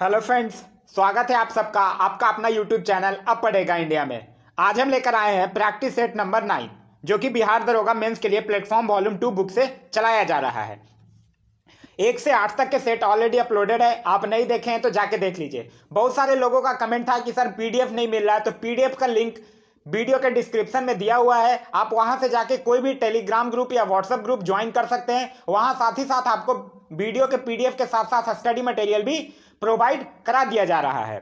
hello friends स्वागत है आप सबका आपका अपना यूट्यूब चैनल अब पड़ेगा इंडिया में आज हम लेकर आए हैं प्रैक्टिस सेट नंबर नाइन जो कि बिहार दरोगा मेंस के लिए प्लेटफॉर्म वॉल्यूम टू बुक से चलाया जा रहा है एक से आठ तक के सेट ऑलरेडी अपलोडेड है आप नहीं देखे हैं तो जाके देख लीजिए बहुत सारे लोगों का कमेंट था कि सर पीडीएफ नहीं मिल रहा है तो पीडीएफ का लिंक वीडियो के डिस्क्रिप्शन में दिया हुआ है आप वहां से जाके कोई भी टेलीग्राम ग्रुप या व्हाट्सएप ग्रुप ज्वाइन कर सकते हैं वहां साथ ही साथ आपको वीडियो के पीडीएफ के साथ साथ स्टडी मटेरियल भी प्रोवाइड करा दिया जा रहा है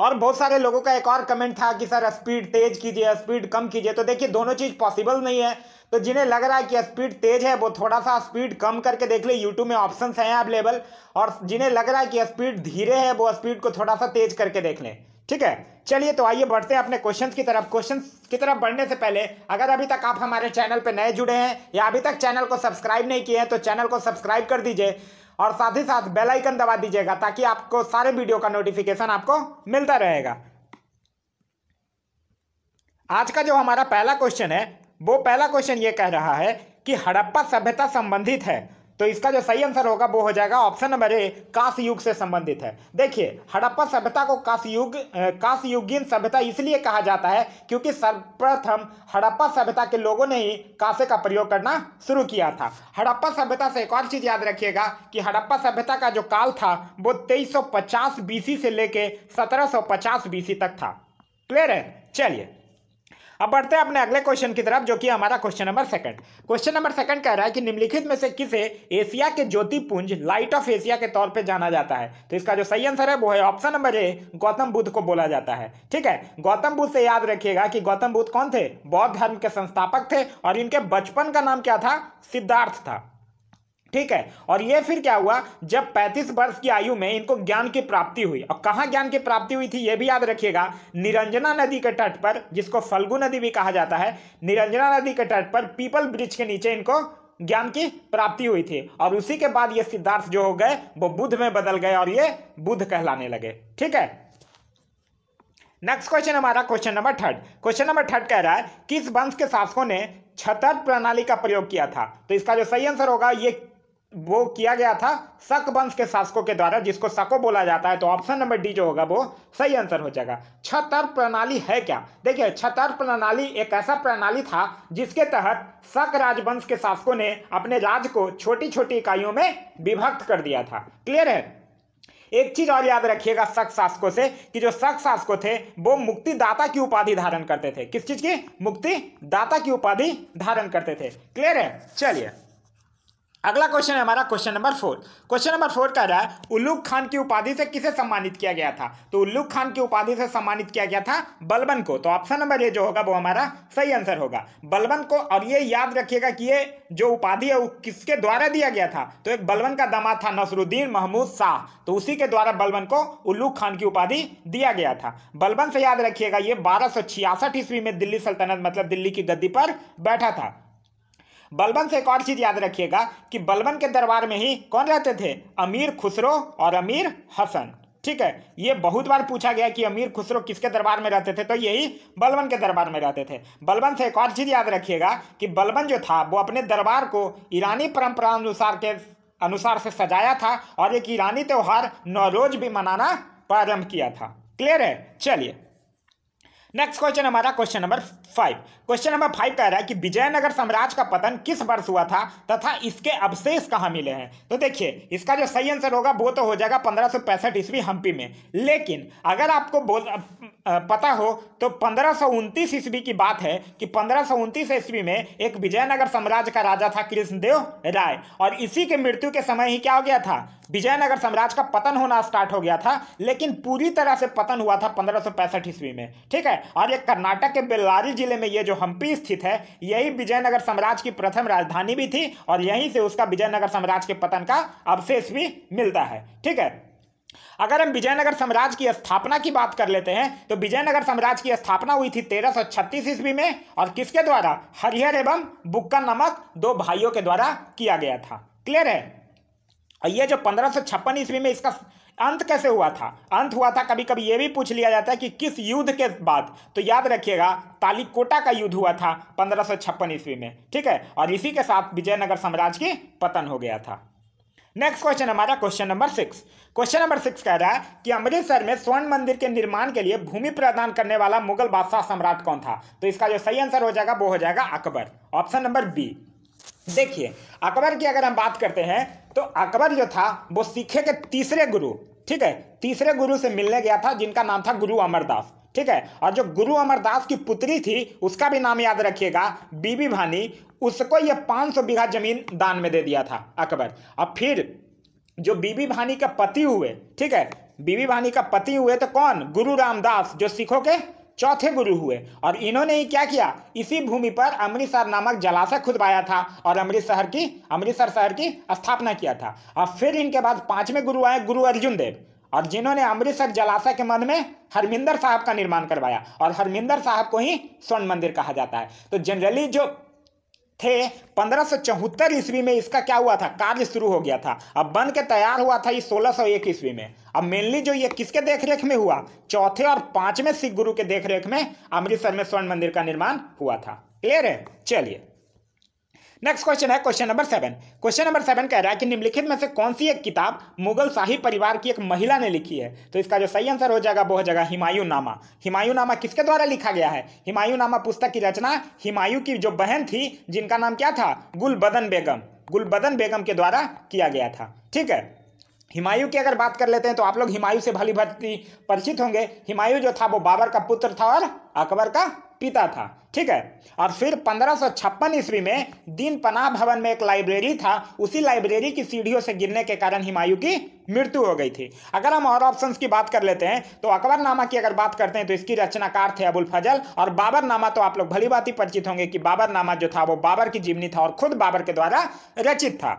और बहुत सारे लोगों का एक और कमेंट था कि सर स्पीड तेज कीजिए स्पीड कम कीजिए तो देखिए दोनों चीज़ पॉसिबल नहीं है तो जिन्हें लग रहा है कि स्पीड तेज है वो थोड़ा सा स्पीड कम करके देख ले यूट्यूब में ऑप्शंस हैं अवेलेबल और जिन्हें लग रहा है कि स्पीड धीरे है वो स्पीड को थोड़ा सा तेज करके देख लें ठीक है चलिए तो आइए बढ़ते हैं अपने क्वेश्चंस की तरफ क्वेश्चंस की तरफ बढ़ने से पहले अगर अभी तक आप हमारे चैनल पर नए जुड़े हैं या अभी तक चैनल को सब्सक्राइब नहीं किए हैं तो चैनल को सब्सक्राइब कर दीजिए और साथ ही साथ बेल आइकन दबा दीजिएगा ताकि आपको सारे वीडियो का नोटिफिकेशन आपको मिलता रहेगा आज का जो हमारा पहला क्वेश्चन है वो पहला क्वेश्चन ये कह रहा है कि हड़प्पा सभ्यता संबंधित है तो इसका जो सही आंसर होगा वो हो जाएगा ऑप्शन नंबर ए काश युग से संबंधित है देखिए हड़प्पा सभ्यता को काश युग काश सभ्यता इसलिए कहा जाता है क्योंकि सर्वप्रथम हड़प्पा सभ्यता के लोगों ने ही काशे का प्रयोग करना शुरू किया था हड़प्पा सभ्यता से एक और चीज याद रखिएगा कि हड़प्पा सभ्यता का जो काल था वो तेईस बीसी से लेके सत्रह बीसी तक था क्लियर है चलिए अब बढ़ते हैं अपने अगले क्वेश्चन की तरफ जो कि हमारा question number second question number second कह रहा है कि निम्नलिखित में से किसे एशिया के ज्योतिपुंज लाइट ऑफ एशिया के तौर पर जाना जाता है तो इसका जो सही आंसर है वो है option number A Gautam Buddha को बोला जाता है ठीक है गौतम बुद्ध से याद रखिएगा कि गौतम बुद्ध कौन थे बौद्ध धर्म के संस्थापक थे और इनके बचपन का नाम क्या था सिद्धार्थ था ठीक है और ये फिर क्या हुआ जब 35 वर्ष की आयु में इनको ज्ञान की प्राप्ति हुई और कहाँ ज्ञान की प्राप्ति हुई थी ये भी याद रखिएगा निरंजना नदी के तट पर जिसको फल्गु नदी भी कहा जाता है निरंजना नदी के तट पर पीपल ब्रिज के नीचे इनको ज्ञान की प्राप्ति हुई थी और उसी के बाद ये सिद्धार्थ जो हो गए वो बुद्ध में बदल गए और ये बुद्ध कहलाने लगे ठीक है नेक्स्ट क्वेश्चन हमारा question number third question number third कह रहा है किस वंश के शासकों ने छतर प्रणाली का प्रयोग किया था तो इसका जो सही आंसर होगा ये वो किया गया था शक वंश के शासकों के द्वारा जिसको शको बोला जाता है तो ऑप्शन नंबर डी जो होगा वो सही आंसर हो जाएगा छतर प्रणाली है क्या देखिए छतर प्रणाली एक ऐसा प्रणाली था जिसके तहत शक राजवंश के शासकों ने अपने राज को छोटी छोटी इकाइयों में विभक्त कर दिया था क्लियर है एक चीज और याद रखिएगा शक शासकों से कि जो शक शासकों थे वो मुक्तिदाता की उपाधि धारण करते थे किस चीज की मुक्तिदाता की उपाधि धारण करते थे क्लियर है चलिए अगला क्वेश्चन है हमारा question number four question number four कह रहा है उल्लूक खान की उपाधि से किसे सम्मानित किया गया था तो उल्लूक खान की उपाधि से सम्मानित किया गया था बलबन को तो ऑप्शन नंबर ये जो होगा वो हमारा सही आंसर होगा बलबन को और ये याद रखिएगा कि ये जो उपाधि है वो किसके द्वारा दिया गया था तो एक बलबन का दमा था नसरुद्दीन महमूद शाह तो उसी के द्वारा बलबन को उल्लूक खान की उपाधि दिया गया था बलबन से याद रखिएगा ये बारह ईस्वी में दिल्ली सल्तनत मतलब दिल्ली की गद्दी पर बैठा था बलबन से एक और चीज़ याद रखिएगा कि बलबन के दरबार में ही कौन रहते थे अमीर खुसरो और अमीर हसन ठीक है ये बहुत बार पूछा गया कि अमीर खुसरो किसके दरबार में रहते थे तो यही बलबन के दरबार में रहते थे बलबन से एक और चीज़ याद रखिएगा कि बलबन जो था वो अपने दरबार को ईरानी परंपरा अनुसार के अनुसार से सजाया था और एक ईरानी त्यौहार नौरोज भी मनाना प्रारंभ किया था क्लियर है चलिए नेक्स्ट क्वेश्चन हमारा question number five question number five कह रहा है कि विजयनगर साम्राज्य का पतन किस वर्ष हुआ था तथा इसके अवशेष कहाँ मिले हैं तो देखिए इसका जो सही आंसर होगा वो तो हो जाएगा पंद्रह सौ पैंसठ ईस्वी हम्पी में लेकिन अगर आपको पता हो तो पंद्रह सौ उनतीस ईस्वी की बात है कि पंद्रह सौ उनतीस ईस्वी में एक विजयनगर साम्राज्य का राजा था कृष्णदेव राय और इसी के मृत्यु के समय ही क्या हो गया था विजयनगर साम्राज्य का पतन होना स्टार्ट हो गया था लेकिन पूरी तरह से पतन हुआ था पंद्रह ईस्वी में ठीक है और ये कर्नाटक के बेल्लारी जिले में ये जो हम्पी स्थित है यही विजयनगर साम्राज्य की प्रथम राजधानी भी थी और यहीं से उसका विजयनगर साम्राज्य के पतन का अवशेष भी मिलता है ठीक है अगर हम विजयनगर साम्राज्य की स्थापना की बात कर लेते हैं तो विजयनगर साम्राज्य की स्थापना हुई थी तेरह सौ छत्तीस ईस्वी में और किसके द्वारा हरिहर एवं बुक्का नामक दो भाइयों के द्वारा किया गया था क्लियर है और ये जो पंद्रह सौ छप्पन ईस्वी में इसका अंत कैसे हुआ था अंत हुआ था कभी कभी यह भी पूछ लिया जाता है कि किस युद्ध के बाद तो याद रखिएगा तालिकोटा का युद्ध हुआ था पंद्रह ईस्वी में ठीक है और इसी के साथ विजयनगर साम्राज्य की पतन हो गया था नेक्स्ट क्वेश्चन हमारा question number six question number six कह रहा है कि अमृतसर में स्वर्ण मंदिर के निर्माण के लिए भूमि प्रदान करने वाला मुगल बादशाह सम्राट कौन था तो इसका जो सही आंसर हो जाएगा वो हो जाएगा अकबर ऑप्शन नंबर बी देखिए अकबर की अगर हम बात करते हैं तो अकबर जो था वो सिखे के तीसरे गुरु ठीक है तीसरे गुरु से मिलने गया था जिनका नाम था गुरु अमरदास ठीक है और जो गुरु अमरदास की पुत्री थी उसका भी नाम याद रखिएगा बीबी भानी उसको ये 500 बीघा जमीन दान में दे दिया था अकबर अब फिर जो बीबी भानी का पति हुए ठीक है बीबी भानी का पति हुए तो कौन गुरु रामदास जो सिखों के चौथे गुरु हुए और इन्होंने ही क्या किया इसी भूमि पर अमृतसर नामक जलाशय खुदवाया था और अमृतसर की अमृतसर शहर की स्थापना किया था और फिर इनके बाद पांचवें गुरु आए गुरु अर्जुन देव और जिन्होंने अमृतसर जलाशय के मन में हरमिंदर साहब का निर्माण करवाया और हरमिंदर साहब को ही स्वर्ण मंदिर कहा जाता है तो जनरली जो थे पंद्रह ईस्वी में इसका क्या हुआ था कार्य शुरू हो गया था अब बन के तैयार हुआ था ये 1601 ईस्वी में अब मेनली जो ये किसके देखरेख में हुआ चौथे और पांचवें सिख गुरु के देखरेख में अमृतसर में स्वर्ण मंदिर का निर्माण हुआ था क्लियर है चलिए नेक्स्ट क्वेश्चन है question number seven question number seven कह रहा है कि निम्नलिखित में से कौन सी एक किताब मुगल शाही परिवार की एक महिला ने लिखी है तो इसका जो सही आंसर हो जाएगा वो हो जाएगा हिमायू नामा हिमायू नामा किसके द्वारा लिखा गया है हिमायू नामा पुस्तक की रचना हिमायू की जो बहन थी जिनका नाम क्या था गुलबदन बेगम गुलबदन बेगम के द्वारा किया गया था ठीक है हिमायू की अगर बात कर लेते हैं तो आप लोग हिमायू से भली भांति परिचित होंगे हिमायू जो था वो बाबर का पुत्र था और अकबर का पिता था ठीक है और फिर पंद्रह ईस्वी में दीन पनाह भवन में एक लाइब्रेरी था उसी लाइब्रेरी की सीढ़ियों से गिरने के कारण हिमायू की मृत्यु हो गई थी अगर हम और ऑप्शंस की बात कर लेते हैं तो अकबरनामा की अगर बात करते हैं तो इसकी रचनाकार थे अबुल फजल और बाबरनामा तो आप लोग भली बात ही परिचित होंगे कि बाबरनामा जो था वो बाबर की जीवनी था और खुद बाबर के द्वारा रचित था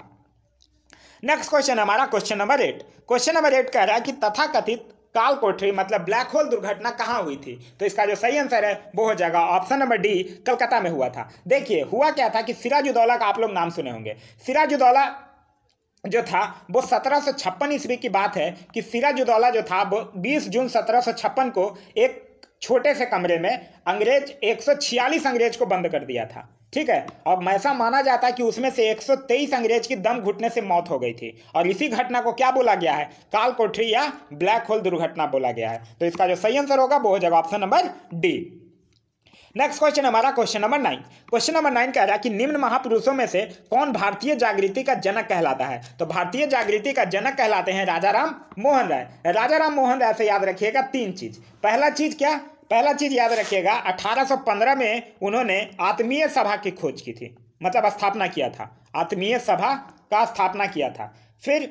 नेक्स्ट क्वेश्चन हमारा question number eight question number eight कह रहा है कि तथाकथित काल कोठरी मतलब ब्लैक होल दुर्घटना कहाँ हुई थी तो इसका जो सही आंसर है वो हो जाएगा ऑप्शन नंबर डी कलकत्ता में हुआ था देखिए हुआ क्या था कि सिराजुद्दौला का आप लोग नाम सुने होंगे सिराजुद्दौला जो था वो सत्रह सौ छप्पन ईस्वी की बात है कि सिराजुद्दौला जो था वो बीस जून सत्रह सौ छप्पन को एक छोटे से कमरे में अंग्रेज एक सौ छियालीस अंग्रेज को बंद कर दिया था ठीक है अब ऐसा माना जाता है कि उसमें से 123 अंग्रेज की दम घुटने से मौत हो गई थी और इसी घटना को क्या बोला गया है काल कोठरी या ब्लैक होल दुर्घटना बोला गया है तो इसका जो सही आंसर होगा वो हो जाएगा option number D next question हमारा question number nine question number nine कह रहा है कि निम्न महापुरुषों में से कौन भारतीय जागृति का जनक कहलाता है तो भारतीय जागृति का जनक कहलाते हैं राजा राम मोहन राय राजा राम मोहन राय से याद रखिएगा तीन चीज पहला चीज क्या पहला चीज़ याद रखिएगा 1815 में उन्होंने आत्मीय सभा की खोज की थी मतलब स्थापना किया था आत्मीय सभा का स्थापना किया था फिर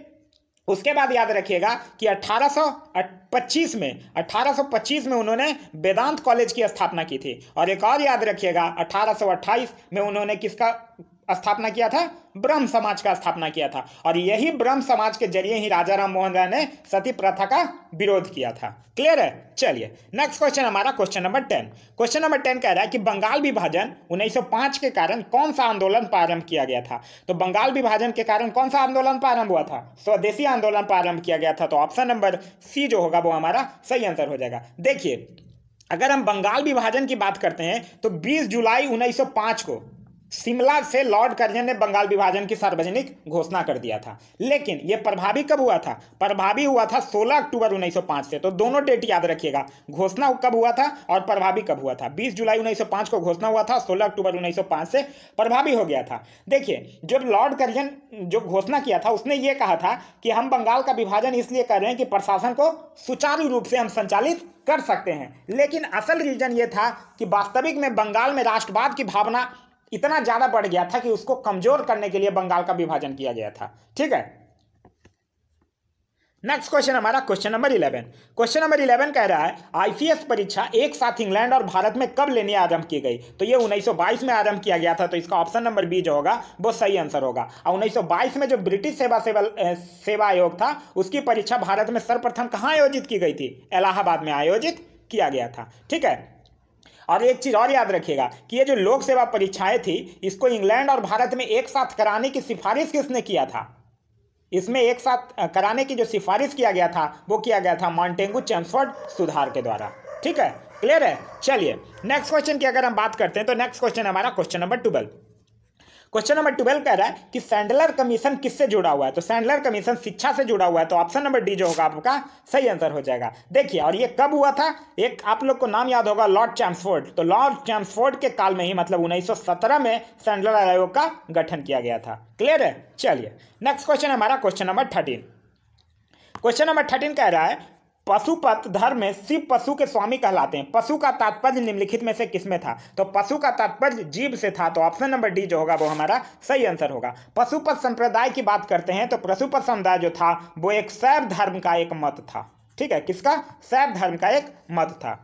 उसके बाद याद रखिएगा कि 1825 में 1825 में उन्होंने वेदांत कॉलेज की स्थापना की थी और एक और याद रखिएगा 1828 में उन्होंने किसका स्थापना किया था ब्रह्म समाज का स्थापना किया था और यही ब्रह्म समाज के जरिए ही राजा राम मोहन राय ने सती प्रथा का विरोध किया था क्लियर है चलिए नेक्स्ट क्वेश्चन हमारा question number ten question number ten कह रहा है कि बंगाल विभाजन 1905 के कारण कौन सा आंदोलन प्रारंभ किया गया था तो बंगाल विभाजन के कारण कौन सा आंदोलन प्रारंभ हुआ था स्वदेशी आंदोलन प्रारंभ किया गया था तो ऑप्शन नंबर सी जो होगा वो हमारा सही आंसर हो जाएगा देखिए अगर हम बंगाल विभाजन की बात करते हैं तो 20 जुलाई 1905 को शिमला से लॉर्ड कर्जन ने बंगाल विभाजन की सार्वजनिक घोषणा कर दिया था लेकिन यह प्रभावी कब हुआ था प्रभावी हुआ था 16 अक्टूबर 1905 से तो दोनों डेट याद रखिएगा घोषणा कब हुआ था और प्रभावी कब हुआ था 20 जुलाई 1905 को घोषणा हुआ था 16 अक्टूबर 1905 से प्रभावी हो गया था देखिए जब लॉर्ड कर्जन जो घोषणा किया था उसने ये कहा था कि हम बंगाल का विभाजन इसलिए कर रहे हैं कि प्रशासन को सुचारू रूप से हम संचालित कर सकते हैं लेकिन असल रीजन ये था कि वास्तविक में बंगाल में राष्ट्रवाद की भावना इतना ज़्यादा बढ़ गया था कि उसको कमज़ोर करने के लिए बंगाल का विभाजन किया गया था ठीक है नेक्स्ट क्वेश्चन हमारा question number eleven question number eleven कह रहा है आईसीएस परीक्षा एक साथ इंग्लैंड और भारत में कब लेने आरंभ की गई तो ये 1922 में आरंभ किया गया था तो इसका ऑप्शन नंबर बी जो होगा वो सही आंसर होगा और 1922 में जो ब्रिटिश सेवा सेवा सेवा आयोग था उसकी परीक्षा भारत में सर्वप्रथम कहाँ आयोजित की गई थी इलाहाबाद में आयोजित किया गया था ठीक है और एक चीज़ और याद रखिएगा कि ये जो लोक सेवा परीक्षाएं थी इसको इंग्लैंड और भारत में एक साथ कराने की सिफारिश किसने किया था इसमें एक साथ कराने की जो सिफारिश किया गया था वो किया गया था मॉन्टेंगू चैम्सफर्ड सुधार के द्वारा ठीक है क्लियर है चलिए नेक्स्ट क्वेश्चन की अगर हम बात करते हैं तो नेक्स्ट क्वेश्चन हमारा question number twelve question number twelve कह रहा है कि सैंडलर कमीशन किससे जुड़ा हुआ है तो सैंडलर कमीशन शिक्षा से जुड़ा हुआ है तो ऑप्शन नंबर डी जो होगा आपका सही आंसर हो जाएगा देखिए और ये कब हुआ था एक आप लोग को नाम याद होगा लॉर्ड चैम्सफोर्ड तो लॉर्ड चैम्सफोर्ड के काल में ही मतलब उन्नीस में सैंडलर आयोग का गठन किया गया था क्लियर है चलिए नेक्स्ट क्वेश्चन हमारा question number thirteen question number thirteen कह रहा है पशुपत धर्म में शिव पशु के स्वामी कहलाते हैं पशु का तात्पर्य निम्नलिखित में से किसमें था तो पशु का तात्पर्य जीव से था तो ऑप्शन नंबर डी जो होगा वो हमारा सही आंसर होगा पशुपत संप्रदाय की बात करते हैं तो पशुपत समुदाय जो था वो एक सैव धर्म का एक मत था ठीक है किसका सैव धर्म का एक मत था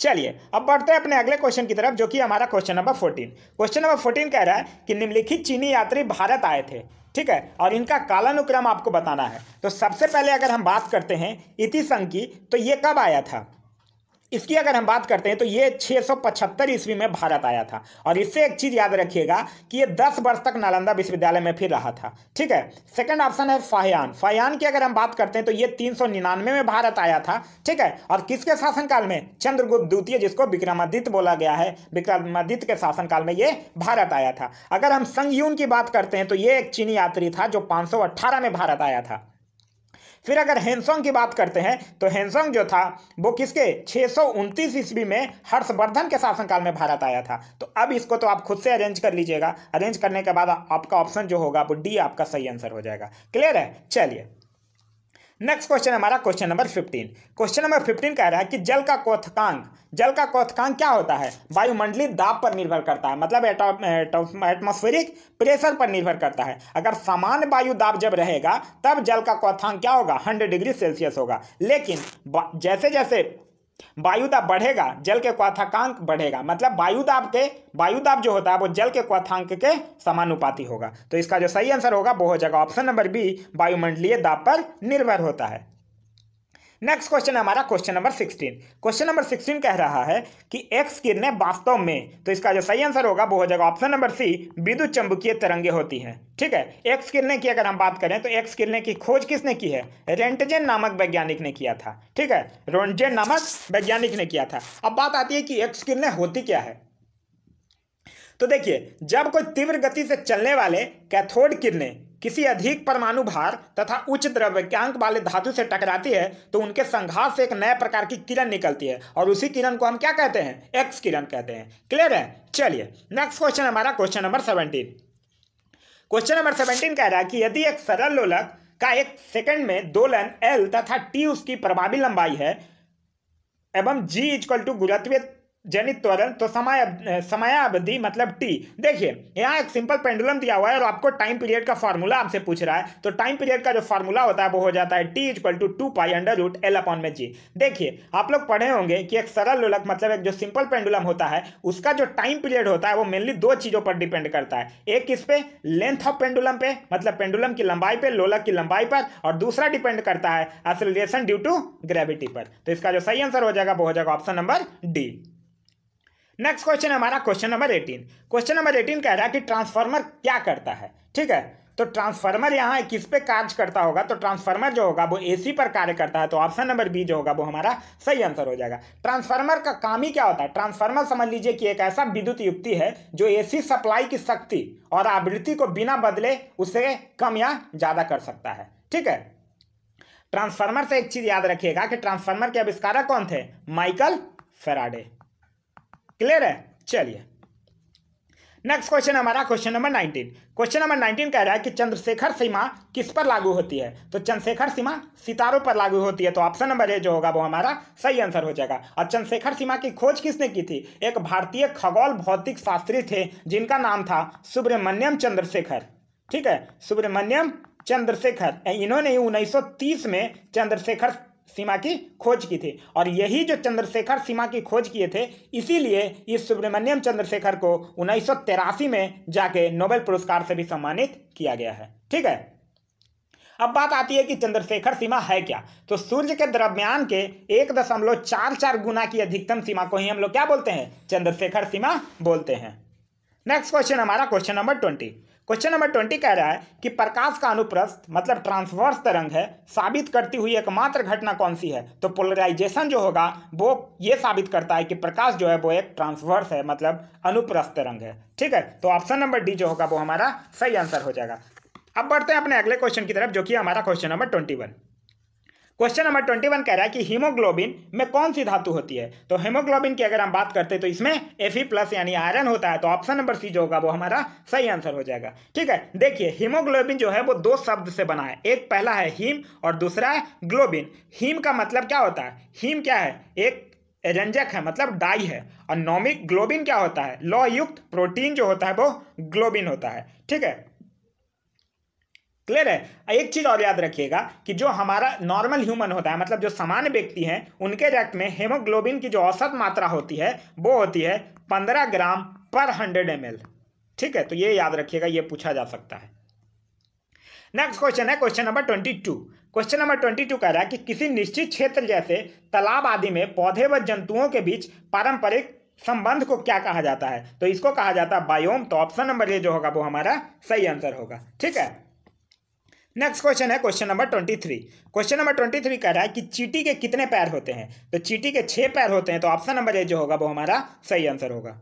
चलिए अब बढ़ते हैं अपने अगले क्वेश्चन की तरफ जो कि हमारा question number fourteen question number fourteen कह रहा है कि निम्नलिखित चीनी यात्री भारत आए थे ठीक है और इनका कालानुक्रम आपको बताना है तो सबसे पहले अगर हम बात करते हैं इति संघ की तो ये कब आया था इसकी अगर हम बात करते हैं तो ये 675 ईस्वी में भारत आया था और इससे एक चीज याद रखिएगा कि ये 10 वर्ष तक नालंदा विश्वविद्यालय में फिर रहा था ठीक है सेकंड ऑप्शन है फाहयान फाहयान की अगर हम बात करते हैं तो ये तीन में भारत आया था ठीक है और किसके शासनकाल में चंद्रगुप्त द्वितीय जिसको विक्रमादित्य बोला गया है विक्रमादित्य के शासनकाल में ये भारत आया था अगर हम संगयून की बात करते हैं तो ये एक चीनी यात्री था जो 518 में भारत आया था फिर अगर हेनसोंग की बात करते हैं तो हैंसोंग जो था वो किसके छः सौ ईस्वी में हर्षवर्धन के शासनकाल में भारत आया था तो अब इसको तो आप खुद से अरेंज कर लीजिएगा अरेंज करने के बाद आपका ऑप्शन जो होगा वो डी आपका सही आंसर हो जाएगा क्लियर है चलिए नेक्स्ट क्वेश्चन हमारा question number fifteen question number fifteen कह रहा है कि जल का कोथकांक जल का कोथकांक क्या होता है वायुमंडलीय दाब पर निर्भर करता है मतलब एटमोस्फेरिक प्रेशर पर निर्भर करता है अगर सामान्य वायु दाब जब रहेगा तब जल का कोथांक क्या होगा हंड्रेड डिग्री सेल्सियस होगा लेकिन जैसे जैसे वायुदाब बढ़ेगा जल के क्वाथाकांक बढ़ेगा मतलब वायुदाब के वायुदाब जो होता है वो जल के क्वाथांक के समानुपाती होगा तो इसका जो सही आंसर होगा वो हो जाएगा ऑप्शन नंबर बी वायुमंडलीय दाब पर निर्भर होता है नेक्स्ट क्वेश्चन हमारा question number sixteen question number sixteen कह रहा है कि एक्स किरणें वास्तव में तो इसका जो सही आंसर होगा वो हो जाएगा ऑप्शन नंबर सी विद्युत चंबकीय तरंगे होती हैं ठीक है एक्स किरणें की अगर हम बात करें तो एक्स किरणें की खोज किसने की है रेंटजेन नामक वैज्ञानिक ने किया था ठीक है रोनजेन नामक वैज्ञानिक ने किया था अब बात आती है कि एक्स किरणें होती क्या है तो देखिए जब कोई तीव्र गति से चलने वाले कैथोड किरणें किसी अधिक परमाणु भार तथा उच्च द्रव्यंक वाले धातु से टकराती है तो उनके संघात से एक नए प्रकार की किरण निकलती है और उसी किरण को हम क्या कहते हैं एक्स किरण कहते हैं क्लियर है चलिए नेक्स्ट क्वेश्चन हमारा question number seventeen question number seventeen कह रहा है कि यदि एक सरल लोलक का एक सेकंड में दोलन एल तथा टी उसकी प्रभावी लंबाई है एवं जी इजक्वल टू गुरत्वीय जनित त्वरण तो समय समयावधि मतलब टी देखिए यहाँ एक सिंपल पेंडुलम दिया हुआ है और आपको टाइम पीरियड का फॉर्मूला आपसे पूछ रहा है तो टाइम पीरियड का जो फॉर्मूला होता है वो हो जाता है T is two two pi under root L upon में जी देखिए आप लोग पढ़े होंगे कि एक सरल लोलक मतलब एक जो सिंपल पेंडुलम होता है उसका जो टाइम पीरियड होता है वो मेनली दो चीज़ों पर डिपेंड करता है एक किस पे लेंथ ऑफ पेंडुलम पे मतलब पेंडुलम की लंबाई पर लोलक की लंबाई पर और दूसरा डिपेंड करता है एक्सेलरेशन ड्यू टू ग्रेविटी पर तो इसका जो सही आंसर हो जाएगा वो हो जाएगा option number D next question हमारा question number eighteen question number eighteen कह रहा है कि ट्रांसफार्मर क्या करता है ठीक है तो ट्रांसफार्मर यहाँ किस पे कार्य करता होगा तो ट्रांसफार्मर जो होगा वो एसी पर कार्य करता है तो ऑप्शन नंबर बी जो होगा वो हमारा सही आंसर हो जाएगा ट्रांसफार्मर का काम ही क्या होता है ट्रांसफार्मर समझ लीजिए कि एक ऐसा विद्युत युक्ति है जो एसी सप्लाई की शक्ति और आवृत्ति को बिना बदले उसे कम या ज़्यादा कर सकता है ठीक है ट्रांसफार्मर से एक चीज़ याद रखिएगा कि ट्रांसफार्मर के आविष्कारक कौन थे माइकल फेराडे क्लियर है चलिए नेक्स्ट क्वेश्चन हमारा question number nineteen question number nineteen कह रहा है कि चंद्रशेखर सीमा किस पर लागू होती है तो चंद्रशेखर सीमा सितारों पर लागू होती है तो ऑप्शन नंबर ए जो होगा वो हमारा सही आंसर हो जाएगा और चंद्रशेखर सीमा की खोज किसने की थी एक भारतीय खगोल भौतिक शास्त्री थे जिनका नाम था सुब्रमण्यम चंद्रशेखर ठीक है सुब्रमण्यम चंद्रशेखर इन्होंने ही 1930 में चंद्रशेखर सीमा की खोज की थी और यही जो चंद्रशेखर सीमा की खोज किए थे इसीलिए इस सुब्रमण्यम चंद्रशेखर को उन्नीस में जाके नोबेल पुरस्कार से भी सम्मानित किया गया है ठीक है अब बात आती है कि चंद्रशेखर सीमा है क्या तो सूर्य के द्रव्यमान के एक दशमलव चार चार गुना की अधिकतम सीमा को ही हम लोग क्या बोलते हैं चंद्रशेखर सीमा बोलते हैं नेक्स्ट क्वेश्चन हमारा question number twenty question number twenty कह रहा है कि प्रकाश का अनुप्रस्थ मतलब ट्रांसवर्स तरंग है साबित करती हुई एकमात्र घटना कौन सी है तो पोलराइजेशन जो होगा वो ये साबित करता है कि प्रकाश जो है वो एक ट्रांसवर्स है मतलब अनुप्रस्थ तरंग है ठीक है तो ऑप्शन नंबर डी जो होगा वो हमारा सही आंसर हो जाएगा अब बढ़ते हैं अपने अगले क्वेश्चन की तरफ जो कि हमारा question number twenty one question number twenty one कह रहा है कि हीमोग्लोबिन में कौन सी धातु होती है तो हीमोग्लोबिन की अगर हम बात करते हैं तो इसमें एफ प्लस यानी आयरन होता है तो ऑप्शन नंबर सी जो होगा वो हमारा सही आंसर हो जाएगा ठीक है देखिए हीमोग्लोबिन जो है वो दो शब्द से बना है एक पहला है हीम और दूसरा है ग्लोबिन हीम का मतलब क्या होता है हीम क्या है एक रंजक है मतलब डाई है और नॉमिक ग्लोबिन क्या होता है लॉयुक्त प्रोटीन जो होता है वो ग्लोबिन होता है ठीक है क्लियर है एक चीज़ और याद रखिएगा कि जो हमारा नॉर्मल ह्यूमन होता है मतलब जो सामान्य व्यक्ति हैं उनके रक्त में हेमोग्लोबिन की जो औसत मात्रा होती है वो होती है पंद्रह ग्राम पर हंड्रेड एम ठीक है तो ये याद रखिएगा ये पूछा जा सकता है नेक्स्ट क्वेश्चन है question number twenty two question number twenty two कह रहा है कि किसी निश्चित क्षेत्र जैसे तालाब आदि में पौधे व जंतुओं के बीच पारंपरिक संबंध को क्या कहा जाता है तो इसको कहा जाता है बायोम तो ऑप्शन नंबर ये जो होगा वो हमारा सही आंसर होगा ठीक है नेक्स्ट क्वेश्चन है question number twenty three question number twenty three कह रहा है कि चीटी के कितने पैर होते हैं तो चीटी के छह पैर होते हैं तो ऑप्शन नंबर ए जो होगा वो हमारा सही आंसर होगा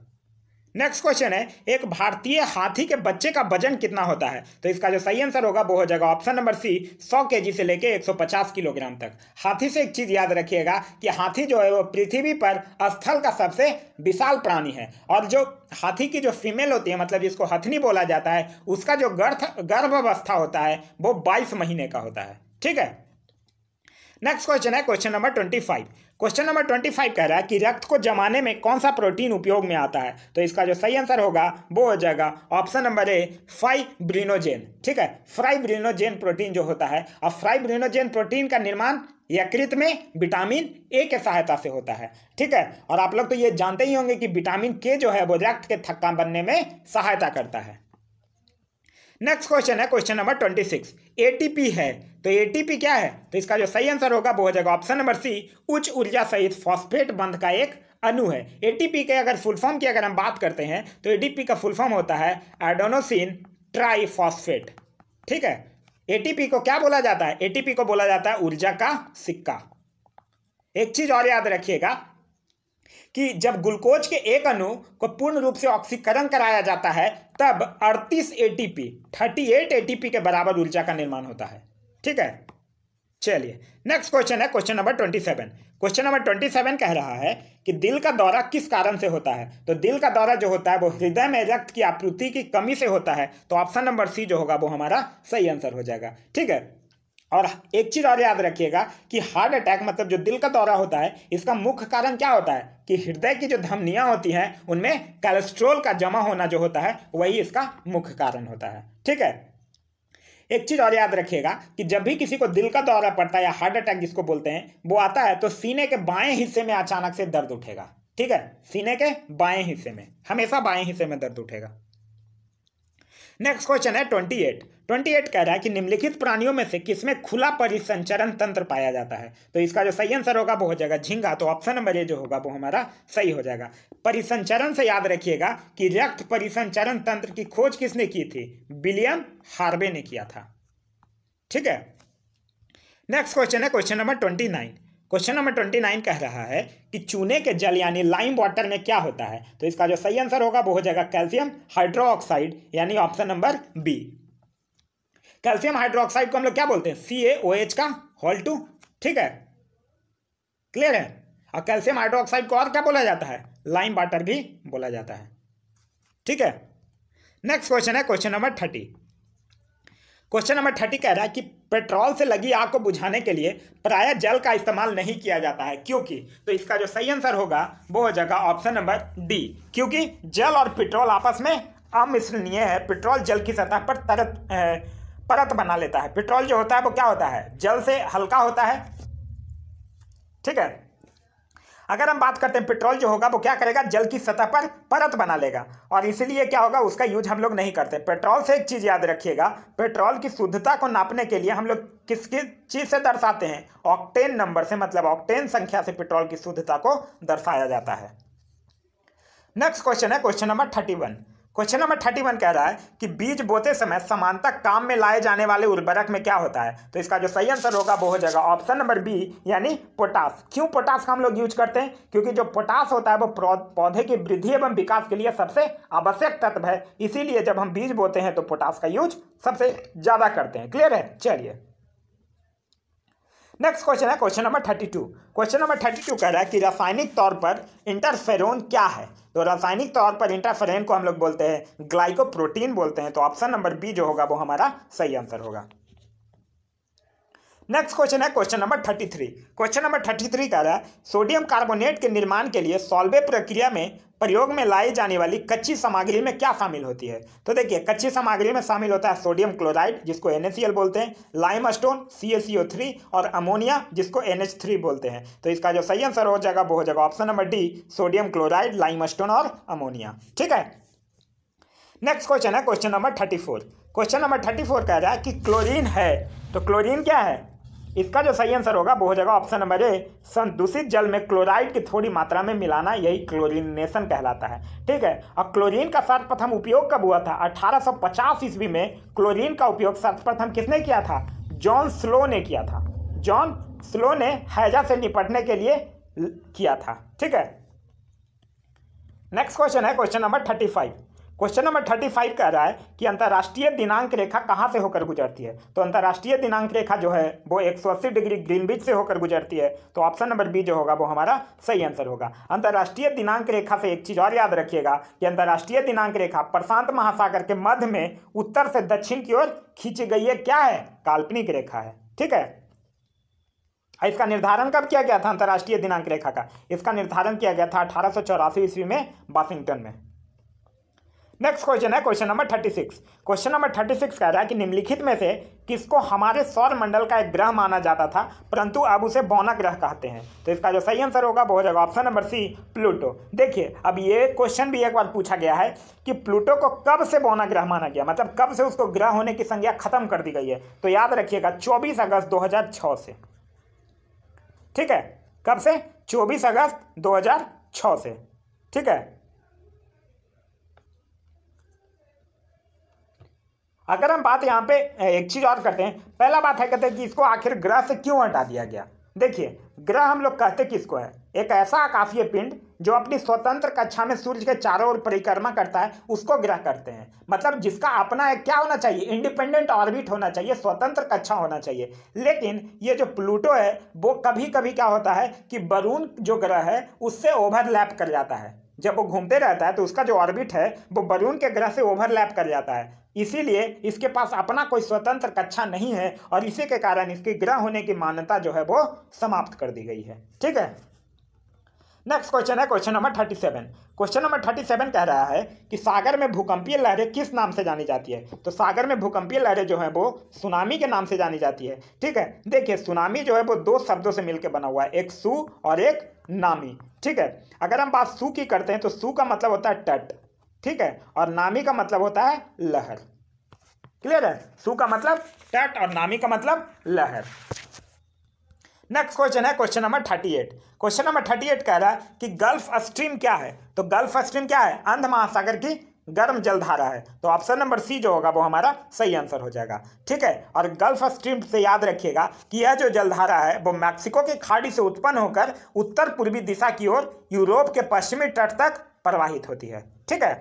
नेक्स्ट क्वेश्चन है एक भारतीय हाथी के बच्चे का वजन कितना होता है तो इसका जो सही आंसर होगा वो हो जाएगा ऑप्शन नंबर सी 100 के से लेके 150 किलोग्राम तक हाथी से एक चीज याद रखिएगा कि हाथी जो है वो पृथ्वी पर स्थल का सबसे विशाल प्राणी है और जो हाथी की जो फीमेल होती है मतलब जिसको हथनी बोला जाता है उसका जो गर्थ गर्भावस्था होता है वो बाईस महीने का होता है ठीक है नेक्स्ट क्वेश्चन है question number twenty five question number twenty five कह रहा है कि रक्त को जमाने में कौन सा प्रोटीन उपयोग में आता है तो इसका जो सही आंसर होगा वो हो जाएगा ऑप्शन नंबर ए फाइब्रिनोजेन ठीक है फाइब्रिनोजेन प्रोटीन जो होता है और फाइब्रिनोजेन प्रोटीन का निर्माण यकृत में विटामिन ए के सहायता से होता है ठीक है और आप लोग तो ये जानते ही होंगे कि विटामिन के जो है वो रक्त के थक्का बनने में सहायता करता है नेक्स्ट क्वेश्चन है question number twenty six A है तो ए क्या है तो इसका जो सही आंसर होगा वो हो जाएगा ऑप्शन नंबर सी उच्च ऊर्जा सहित फॉस्फेट बंध का एक अनु है ए के अगर फुल फॉर्म की अगर हम बात करते हैं तो ए का फुल फॉर्म होता है एडोनोसिन ट्राईफॉस्फेट ठीक है ए को क्या बोला जाता है ए को बोला जाता है ऊर्जा का सिक्का एक चीज और याद रखिएगा कि जब ग्लूकोज के एक अणु को पूर्ण रूप से ऑक्सीकरण कराया जाता है तब 38 एटीपी 38 एटीपी के बराबर ऊर्जा का निर्माण होता है ठीक है चलिए नेक्स्ट क्वेश्चन है question number twenty seven question number twenty seven कह रहा है कि दिल का दौरा किस कारण से होता है तो दिल का दौरा जो होता है वो हृदय में रक्त की आपूर्ति की कमी से होता है तो ऑप्शन नंबर सी जो होगा वो हमारा सही आंसर हो जाएगा ठीक है और एक चीज़ और याद रखिएगा कि हार्ट अटैक मतलब जो दिल का दौरा होता है इसका मुख्य कारण क्या होता है कि हृदय की जो धमनियां होती हैं उनमें कोलेस्ट्रोल का जमा होना जो होता है वही इसका मुख्य कारण होता है ठीक है एक चीज़ और याद रखिएगा कि जब भी किसी को दिल का दौरा पड़ता है या हार्ट अटैक जिसको बोलते हैं वो आता है तो सीने के बाएं हिस्से में अचानक से दर्द उठेगा ठीक है सीने के बाएं हिस्से में हमेशा बाएं हिस्से में दर्द उठेगा नेक्स्ट क्वेश्चन है ट्वेंटी एट ट्वेंटी एट कह रहा है कि निम्नलिखित प्राणियों में से किसमें खुला परिसंचरण तंत्र पाया जाता है तो इसका जो सही आंसर होगा वो हो जाएगा झींगा तो ऑप्शन नंबर ए जो होगा वो हमारा सही हो जाएगा परिसंचरण से याद रखिएगा कि रक्त परिसंचरण तंत्र की खोज किसने की थी विलियम हार्वे ने किया था ठीक है नेक्स्ट क्वेश्चन है question number twenty nine question number twenty nine कह रहा है कि चूने के जल यानी लाइम वाटर में क्या होता है तो इसका जो सही आंसर होगा वो हो जाएगा कैल्शियम हाइड्रोक्साइड यानी option number B calcium hydroxide को हम लोग क्या बोलते हैं सी का होल टू ठीक है क्लियर है और कैल्शियम हाइड्रोक्साइड को और क्या बोला जाता है लाइम वाटर भी बोला जाता है ठीक है नेक्स्ट क्वेश्चन है question number thirty question number thirty कह रहा है कि पेट्रोल से लगी आग को बुझाने के लिए प्राय जल का इस्तेमाल नहीं किया जाता है क्योंकि तो इसका जो सही आंसर होगा वो हो जाएगा ऑप्शन नंबर डी क्योंकि जल और पेट्रोल आपस में अमिश्रणीय है पेट्रोल जल की सतह पर तरत परत बना लेता है पेट्रोल जो होता है वो क्या होता है जल से हल्का होता है ठीक है अगर हम बात करते हैं पेट्रोल जो होगा वो क्या करेगा जल की सतह पर परत बना लेगा और इसलिए क्या होगा उसका यूज हम लोग नहीं करते पेट्रोल से एक चीज़ याद रखिएगा पेट्रोल की शुद्धता को नापने के लिए हम लोग किस किस चीज़ से दर्शाते हैं ऑक्टेन नंबर से मतलब ऑक्टेन संख्या से पेट्रोल की शुद्धता को दर्शाया जाता है नेक्स्ट क्वेश्चन है question number thirty one question number thirty one कह रहा है कि बीज बोते समय समानता काम में लाए जाने वाले उर्वरक में क्या होता है तो इसका जो सही आंसर होगा वो हो जाएगा ऑप्शन नंबर बी यानी पोटास क्यों पोटास का हम लोग यूज करते हैं क्योंकि जो पोटास होता है वो पौधे की वृद्धि एवं विकास के लिए सबसे आवश्यक तत्व है इसीलिए जब हम बीज बोते हैं तो पोटास का यूज सबसे ज़्यादा करते हैं क्लियर है चलिए नेक्स्ट क्वेश्चन है question number thirty two question number thirty two कह रहा है कि रासायनिक तौर पर इंटरफेरोन क्या है तो रासायनिक तौर पर इंटरफेरेन को हम लोग बोलते हैं ग्लाइकोप्रोटीन बोलते हैं तो ऑप्शन नंबर बी जो होगा वो हमारा सही आंसर होगा नेक्स्ट क्वेश्चन है question number thirty three question number thirty three कह रहा है सोडियम कार्बोनेट के निर्माण के लिए सॉल्वे प्रक्रिया में प्रयोग में लाई जाने वाली कच्ची सामग्री में क्या शामिल होती है तो देखिए कच्ची सामग्री में शामिल होता है सोडियम क्लोराइड जिसको एन बोलते हैं लाइम स्टोन सी और अमोनिया जिसको एन बोलते हैं तो इसका जो सही आंसर हो जाएगा वो हो जाएगा option number D sodium chloride limestone और अमोनिया ठीक है नेक्स्ट क्वेश्चन है question number thirty four question number thirty four कह रहा है कि क्लोरीन है तो क्लोरीन क्या है इसका जो सही आंसर होगा वो हो जाएगा ऑप्शन नंबर ए संदूषित जल में क्लोराइड की थोड़ी मात्रा में मिलाना यही क्लोरिनेशन कहलाता है ठीक है अब क्लोरीन का सर्वप्रथम उपयोग कब हुआ था 1850 ईस्वी में क्लोरीन का उपयोग सर्वप्रथम किसने किया था जॉन स्लो ने किया था जॉन स्लो ने हैजा से निपटने के लिए किया था ठीक है नेक्स्ट क्वेश्चन है question number thirty five question number thirty five कह रहा है कि अंतर्राष्ट्रीय दिनांक रेखा कहाँ से होकर गुजरती है तो अंतर्राष्ट्रीय दिनांक रेखा जो है वो एक सौ अस्सी डिग्री ग्रीनविच से होकर गुजरती है तो ऑप्शन नंबर बी जो होगा वो हमारा सही आंसर होगा अंतर्राष्ट्रीय दिनांक रेखा से एक चीज़ और याद रखिएगा कि अंतर्राष्ट्रीय दिनांक रेखा प्रशांत महासागर के मध्य में उत्तर से दक्षिण की ओर खींची गई है क्या है काल्पनिक रेखा है ठीक है इसका निर्धारण कब किया गया था अंतर्राष्ट्रीय दिनांक रेखा का इसका निर्धारण किया गया था अठारह ईस्वी में वाशिंगटन में नेक्स्ट क्वेश्चन है question number thirty six question number thirty six कह रहा है कि निम्नलिखित में से किसको हमारे सौर मंडल का एक ग्रह माना जाता था परंतु अब उसे बौना ग्रह कहते हैं तो इसका जो सही आंसर होगा वो हो जाएगा ऑप्शन नंबर सी प्लूटो देखिए अब ये क्वेश्चन भी एक बार पूछा गया है कि प्लूटो को कब से बौना ग्रह माना गया मतलब कब से उसको ग्रह होने की संज्ञा खत्म कर दी गई है तो याद रखिएगा चौबीस अगस्त दो से ठीक है कब से चौबीस अगस्त दो से ठीक है अगर हम बात यहाँ पे एक चीज़ और करते हैं पहला बात है कहते हैं कि इसको आखिर ग्रह से क्यों हटा दिया गया देखिए ग्रह हम लोग कहते किसको है एक ऐसा आकाशीय पिंड जो अपनी स्वतंत्र कक्षा में सूर्य के चारों ओर परिक्रमा करता है उसको ग्रह करते हैं मतलब जिसका अपना है क्या होना चाहिए इंडिपेंडेंट ऑर्बिट होना चाहिए स्वतंत्र कक्षा होना चाहिए लेकिन ये जो प्लूटो है वो कभी कभी क्या होता है कि बरून जो ग्रह है उससे ओवरलैप कर जाता है जब वो घूमते रहता है तो उसका जो ऑर्बिट है वो बलून के ग्रह से ओवरलैप कर जाता है इसीलिए इसके पास अपना कोई स्वतंत्र कक्षा नहीं है और इसी के कारण इसके ग्रह होने की मान्यता जो है वो समाप्त कर दी गई है ठीक है नेक्स्ट क्वेश्चन है question number thirty seven question number thirty seven कह रहा है कि सागर में भूकंपीय लहरें किस नाम से जानी जाती है तो सागर में भूकंपीय लहरें जो है वो सुनामी के नाम से जानी जाती है ठीक है देखिए सुनामी जो है वो दो शब्दों से मिलकर बना हुआ है एक सु और एक नामी ठीक है अगर हम बात सु की करते हैं तो सु का मतलब होता है टट ठीक है और नामी का मतलब होता है लहर क्लियर है सु का मतलब टट और नामी का मतलब लहर नेक्स्ट क्वेश्चन है question number thirty eight question number thirty eight कह रहा है कि गल्फ स्ट्रीम क्या है तो गल्फ स्ट्रीम क्या है अंध महासागर की गर्म जलधारा है तो ऑप्शन नंबर सी जो होगा वो हमारा सही आंसर हो जाएगा ठीक है और गल्फ स्ट्रीम से याद रखिएगा कि यह जो जलधारा है वो मैक्सिको की खाड़ी से उत्पन्न होकर उत्तर पूर्वी दिशा की ओर यूरोप के पश्चिमी तट तक प्रवाहित होती है ठीक है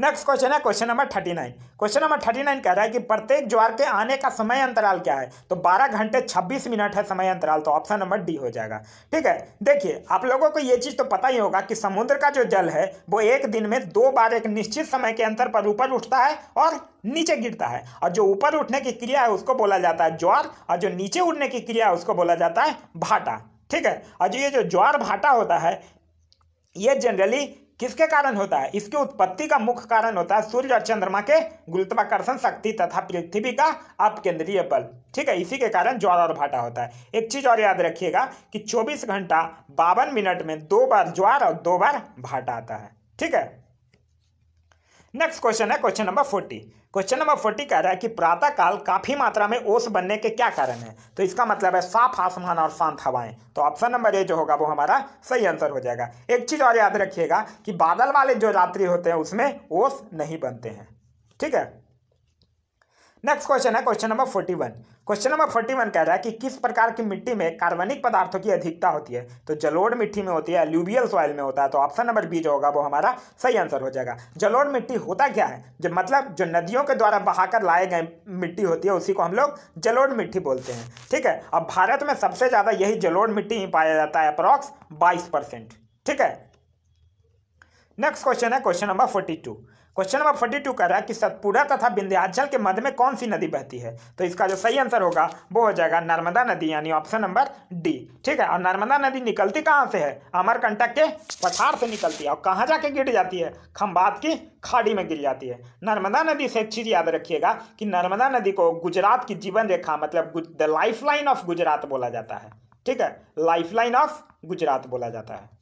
नेक्स्ट क्वेश्चन है question number thirty nine question number thirty nine कह रहा है कि प्रत्येक ज्वार के आने का समय अंतराल क्या है तो बारह घंटे छब्बीस मिनट है समय अंतराल तो ऑप्शन नंबर डी हो जाएगा ठीक है देखिए आप लोगों को ये चीज़ तो पता ही होगा कि समुद्र का जो जल है वो एक दिन में दो बार एक निश्चित समय के अंतर पर ऊपर उठता है और नीचे गिरता है और जो ऊपर उठने की क्रिया है उसको बोला जाता है ज्वार और जो नीचे उड़ने की क्रिया है उसको बोला जाता है भाटा ठीक है और जो ये जो ज्वार भाटा होता है ये जनरली किसके कारण होता है इसकी उत्पत्ति का मुख्य कारण होता है सूर्य और चंद्रमा के गुरुत्वाकर्षण शक्ति तथा पृथ्वी का अपकेंद्रीय बल ठीक है इसी के कारण ज्वार और भाटा होता है एक चीज और याद रखिएगा कि 24 घंटा बावन मिनट में दो बार ज्वार और दो बार भाटा आता है ठीक है नेक्स्ट क्वेश्चन है question number forty question number forty कह रहा है कि प्रातः काल काफ़ी मात्रा में ओस बनने के क्या कारण है तो इसका मतलब है साफ आसमान और शांत हवाएं तो ऑप्शन नंबर ए जो होगा वो हमारा सही आंसर हो जाएगा एक चीज़ और याद रखिएगा कि बादल वाले जो रात्रि होते हैं उसमें ओस नहीं बनते हैं ठीक है नेक्स्ट क्वेश्चन है question number forty one question number forty one कह रहा है कि किस प्रकार की मिट्टी में कार्बनिक पदार्थों की अधिकता होती है तो जलोढ़ मिट्टी में होती है ल्यूबियल सॉइल में होता है तो ऑप्शन नंबर बी जो होगा वो हमारा सही आंसर हो जाएगा जलोढ़ मिट्टी होता क्या है जो मतलब जो नदियों के द्वारा बहाकर लाए गए मिट्टी होती है उसी को हम लोग जलोढ़ मिट्टी बोलते हैं ठीक है अब भारत में सबसे ज़्यादा यही जलोढ़ मिट्टी ही पाया जाता है अप्रॉक्स बाईस ठीक है नेक्स्ट क्वेश्चन है question number forty two question number forty two कह रहा है कि सतपुरा तथा विंध्याचल के मध्य में कौन सी नदी बहती है तो इसका जो सही आंसर होगा वो हो जाएगा नर्मदा नदी यानी ऑप्शन नंबर डी ठीक है और नर्मदा नदी निकलती कहाँ से है अमरकंटक के पठार से निकलती है और कहाँ जाके गिर जाती है खम्बात की खाड़ी में गिर जाती है नर्मदा नदी से एक चीज़ याद रखिएगा कि नर्मदा नदी को गुजरात की जीवन रेखा मतलब the lifeline of Gujarat बोला जाता है ठीक है लाइफ लाइन ऑफ गुजरात बोला जाता है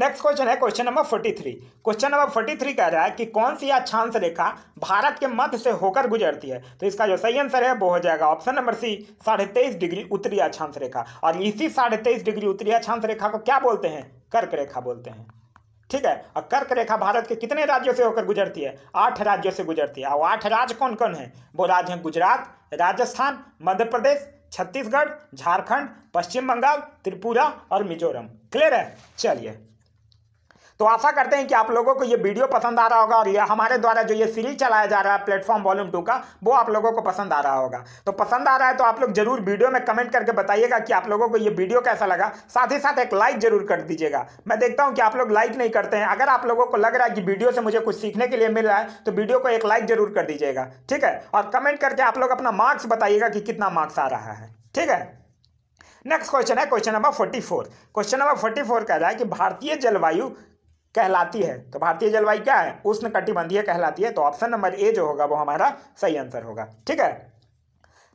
नेक्स्ट क्वेश्चन है question number forty three question number forty three कह रहा है कि कौन सी अक्षांश रेखा भारत के मध्य से होकर गुजरती है तो इसका जो सही आंसर है वो हो जाएगा ऑप्शन नंबर सी साढ़े तेईस डिग्री उत्तरी अक्षांश रेखा और इसी साढ़े तेईस डिग्री उत्तरी अक्षांश रेखा को क्या बोलते हैं कर्क रेखा बोलते हैं ठीक है और कर्क रेखा भारत के कितने राज्यों से होकर गुजरती है आठ राज्यों से गुजरती है और आठ राज्य कौन कौन है वो राज्य हैं गुजरात राजस्थान मध्य प्रदेश छत्तीसगढ़ झारखंड पश्चिम बंगाल त्रिपुरा और मिजोरम क्लियर है चलिए तो आशा करते हैं कि आप लोगों को ये वीडियो पसंद आ रहा होगा और ये हमारे द्वारा जो ये सीरीज चलाया जा रहा है प्लेटफॉर्म वॉल्यूम टू का वो आप लोगों को पसंद आ रहा होगा तो पसंद आ रहा है तो आप लोग जरूर वीडियो में कमेंट करके बताइएगा कि आप लोगों को ये वीडियो कैसा लगा साथ ही साथ एक लाइक जरूर कर दीजिएगा मैं देखता हूँ कि आप लोग लाइक नहीं करते हैं अगर आप लोगों को लग रहा है कि वीडियो से मुझे कुछ सीखने के लिए मिल रहा है तो वीडियो को एक लाइक जरूर कर दीजिएगा ठीक है और कमेंट करके आप लोग अपना मार्क्स बताइएगा कि कितना मार्क्स आ रहा है ठीक है नेक्स्ट क्वेश्चन है question number forty four question number forty four कह रहा है कि भारतीय जलवायु कहलाती है तो भारतीय जलवायु क्या है उष्ण कटिबंधीय कहलाती है तो ऑप्शन नंबर ए जो होगा वो हमारा सही आंसर होगा ठीक है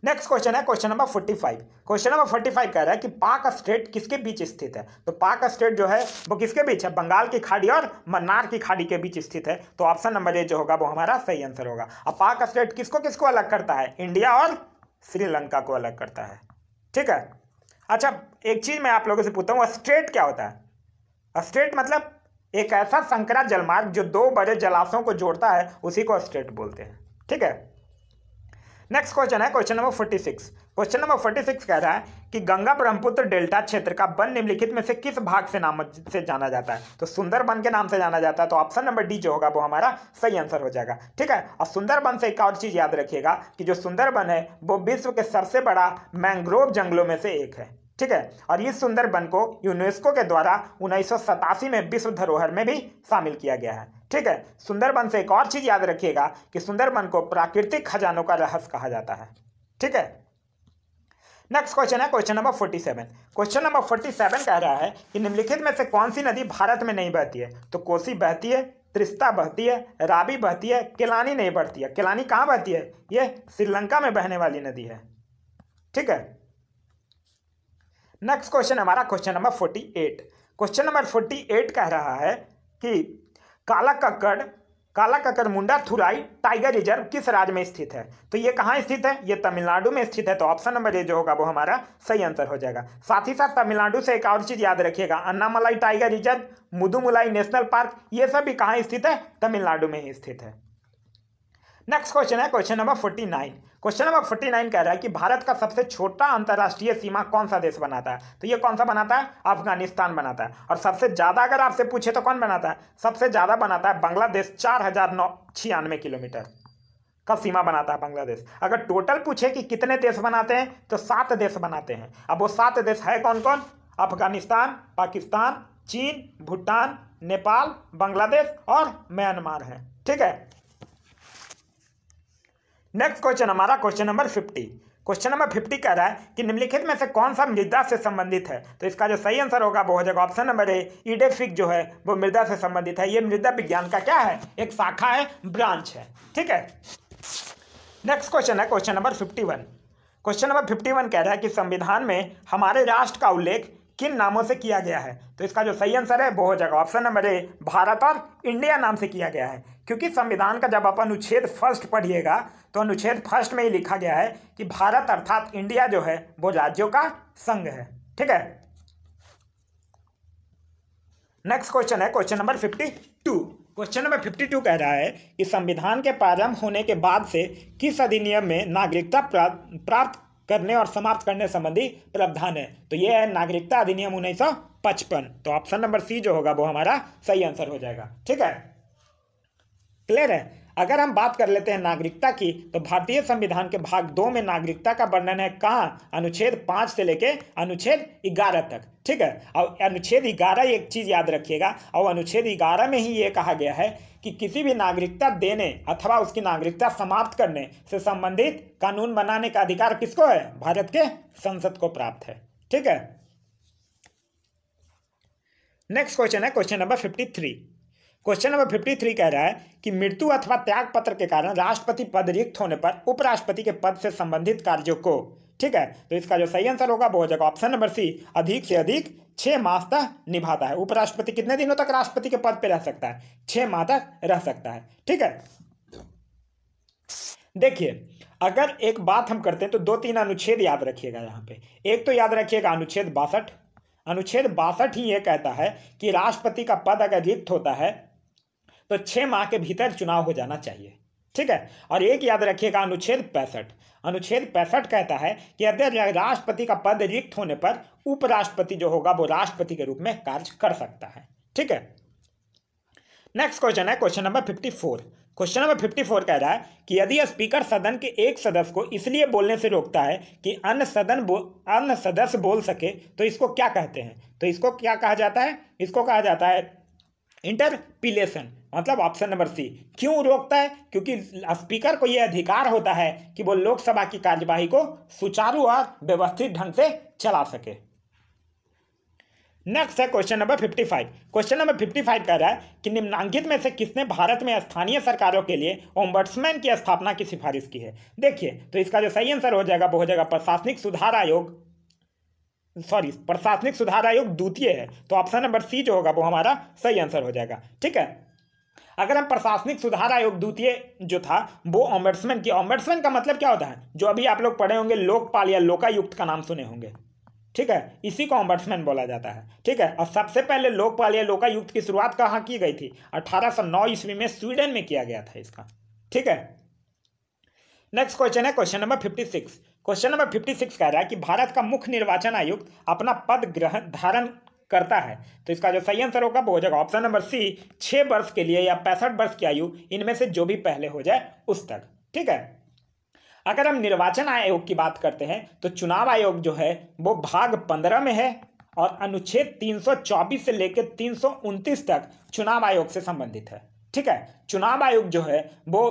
नेक्स्ट क्वेश्चन है question number forty five question number forty five कह रहा है कि पाक स्टेट किसके बीच स्थित है तो पाक स्टेट जो है वो किसके बीच है बंगाल की खाड़ी और मन्नार की खाड़ी के बीच स्थित है तो ऑप्शन नंबर ए जो होगा वो हमारा सही आंसर होगा अब पाक स्टेट किसको किसको अलग करता है इंडिया और श्रीलंका को अलग करता है ठीक है अच्छा एक चीज़ मैं आप लोगों से पूछता हूँ स्टेट क्या होता है स्टेट मतलब एक ऐसा संकरा जलमार्ग जो दो बड़े जलाशयों को जोड़ता है उसी को स्ट्रेट बोलते हैं ठीक है नेक्स्ट क्वेश्चन है question number forty six question number forty six कह रहा है कि गंगा ब्रह्मपुत्र डेल्टा क्षेत्र का वन निम्नलिखित में से किस भाग से नाम से जाना जाता है तो सुंदरबन के नाम से जाना जाता है तो ऑप्शन नंबर डी जो होगा वो हमारा सही आंसर हो जाएगा ठीक है और सुंदरबन से एक और चीज़ याद रखिएगा कि जो सुंदरबन है वो विश्व के सबसे बड़ा मैंग्रोव जंगलों में से एक है ठीक है और इस सुंदर वन को यूनेस्को के द्वारा उन्नीस में विश्व धरोहर में भी शामिल किया गया है ठीक है सुंदरबन से एक और चीज़ याद रखिएगा कि सुंदरबन को प्राकृतिक खजानों का रहस्य कहा जाता है ठीक है नेक्स्ट क्वेश्चन है question number forty seven question number forty seven कह रहा है कि निम्नलिखित में से कौन सी नदी भारत में नहीं बहती है तो कोसी बहती है त्रिस्ता बहती है राबी बहती है केलानी नहीं बहती है केलानी कहाँ बहती है ये श्रीलंका में बहने वाली नदी है ठीक है नेक्स्ट क्वेश्चन हमारा question number forty eight question number forty eight कह रहा है कि Kalakkad Kalakkad Mundanthurai tiger reserve किस राज्य में स्थित है तो ये कहाँ स्थित है ये तमिलनाडु में स्थित है तो ऑप्शन नंबर ए जो होगा वो हमारा सही आंसर हो जाएगा साथ ही साथ तमिलनाडु से एक और चीज़ याद रखिएगा Anamalai tiger reserve Mudumalai national park ये सब भी कहाँ स्थित है तमिलनाडु में ही स्थित है नेक्स्ट क्वेश्चन है question number forty nine question number forty nine कह रहा है कि भारत का सबसे छोटा अंतर्राष्ट्रीय सीमा कौन सा देश बनाता है तो ये कौन सा बनाता है अफगानिस्तान बनाता है और सबसे ज़्यादा अगर आपसे पूछे तो कौन बनाता है सबसे ज़्यादा बनाता है बांग्लादेश चार हजार नौ छियानवे किलोमीटर का सीमा बनाता है बांग्लादेश अगर टोटल पूछे कि कितने देश बनाते हैं तो सात देश बनाते हैं अब वो सात देश है कौन कौन अफगानिस्तान पाकिस्तान चीन भूटान नेपाल बांग्लादेश और म्यांमार है ठीक है नेक्स्ट क्वेश्चन हमारा question number fifty question number fifty कह रहा है कि निम्नलिखित में से कौन सा मृदा से संबंधित है तो इसका जो सही आंसर होगा वो हो जाएगा ऑप्शन नंबर ए ईडेफिक जो है वो मृदा से संबंधित है ये मृदा विज्ञान का क्या है एक शाखा है ब्रांच है ठीक है नेक्स्ट क्वेश्चन है question number fifty one question number fifty one कह रहा है कि संविधान में हमारे राष्ट्र का उल्लेख किन नामों से किया गया है तो इसका जो सही आंसर है वो हो जाएगा ऑप्शन नंबर ए भारत और इंडिया नाम से किया गया है क्योंकि संविधान का जब आप अनुच्छेद फर्स्ट पढ़िएगा तो अनुच्छेद फर्स्ट में ही लिखा गया है कि भारत अर्थात इंडिया जो है वो राज्यों का संघ है ठीक है नेक्स्ट क्वेश्चन है question number fifty two question number fifty two कह रहा है कि संविधान के प्रारंभ होने के बाद से किस अधिनियम में नागरिकता प्राप्त करने और समाप्त करने संबंधी प्रावधान है तो ये है नागरिकता अधिनियम उन्नीस तो ऑप्शन नंबर सी जो होगा वो हमारा सही आंसर हो जाएगा ठीक है क्लियर है अगर हम बात कर लेते हैं नागरिकता की तो भारतीय संविधान के भाग दो में नागरिकता का वर्णन है कहाँ अनुच्छेद पाँच से लेके अनुच्छेद ग्यारह तक ठीक है और अनुच्छेद ग्यारह एक चीज़ याद रखिएगा और अनुच्छेद ग्यारह में ही ये कहा गया है कि किसी भी नागरिकता देने अथवा उसकी नागरिकता समाप्त करने से संबंधित कानून बनाने का अधिकार किसको है भारत के संसद को प्राप्त है ठीक है नेक्स्ट क्वेश्चन है question number fifty three question number fifty three कह रहा है कि मृत्यु अथवा त्याग पत्र के कारण राष्ट्रपति पद रिक्त होने पर उपराष्ट्रपति के पद से संबंधित कार्यों को ठीक है तो इसका जो सही आंसर होगा वो हो जाएगा ऑप्शन नंबर सी अधिक से अधिक छः मास तक निभाता है उपराष्ट्रपति कितने दिनों तक राष्ट्रपति के पद पर रह सकता है छः माह तक रह सकता है ठीक है देखिए अगर एक बात हम करते हैं तो दो तीन अनुच्छेद याद रखिएगा यहाँ पे एक तो याद रखिएगा अनुच्छेद बासठ अनुच्छेद बासठ ही ये कहता है कि राष्ट्रपति का पद अगर रिक्त होता है तो छः माह के भीतर चुनाव हो जाना चाहिए ठीक है और एक याद रखिएगा अनुच्छेद पैंसठ अनुच्छेद पैंसठ कहता है कि अध्यक्ष राष्ट्रपति का पद रिक्त होने पर उपराष्ट्रपति जो होगा वो राष्ट्रपति के रूप में कार्य कर सकता है ठीक है नेक्स्ट क्वेश्चन है question number fifty four question number fifty four कह रहा है कि यदि स्पीकर सदन के एक सदस्य को इसलिए बोलने से रोकता है कि अन्य सदन बो अन्य सदस्य बोल सके तो इसको क्या कहते हैं तो इसको क्या कहा जाता है इसको कहा जाता है इंटरपिलेशन मतलब ऑप्शन नंबर सी क्यों रोकता है क्योंकि स्पीकर को यह अधिकार होता है कि वो लोकसभा की कार्यवाही को सुचारू और व्यवस्थित ढंग से चला सके नेक्स्ट है question number fifty five question number fifty five कह रहा है कि निम्नांकित में से किसने भारत में स्थानीय सरकारों के लिए ओम्बर्ट्समैन की स्थापना की सिफारिश की है देखिए तो इसका जो सही आंसर हो जाएगा वो हो जाएगा प्रशासनिक सुधार आयोग सॉरी प्रशासनिक सुधार आयोग द्वितीय है तो ऑप्शन नंबर सी जो होगा वो हमारा सही आंसर हो जाएगा ठीक है अगर हम प्रशासनिक सुधार आयोग द्वितीय जो था वो ऑम्बेड्समैन की ऑम्बेड्समैन का मतलब क्या होता है जो अभी आप लोग पढ़े होंगे लोकपाल या लोकायुक्त का नाम सुने होंगे ठीक है इसी को ऑम्बेड्समैन बोला जाता है ठीक है और सबसे पहले लोकपाल या लोकायुक्त की शुरुआत कहाँ की गई थी नौ ईस्वी में स्वीडन में किया गया था इसका ठीक है नेक्स्ट क्वेश्चन है question number fifty six question number fifty six कह रहा है कि भारत का मुख्य निर्वाचन आयुक्त अपना पद ग्रहण धारण करता है तो इसका जो सही आंसर होगा वो हो जाएगा ऑप्शन नंबर सी छः वर्ष के लिए या पैंसठ वर्ष की आयु इनमें से जो भी पहले हो जाए उस तक ठीक है अगर हम निर्वाचन आयोग की बात करते हैं तो चुनाव आयोग जो है वो भाग पंद्रह में है और अनुच्छेद 324 से लेकर तीन तक चुनाव आयोग से संबंधित है ठीक है चुनाव आयोग जो है वो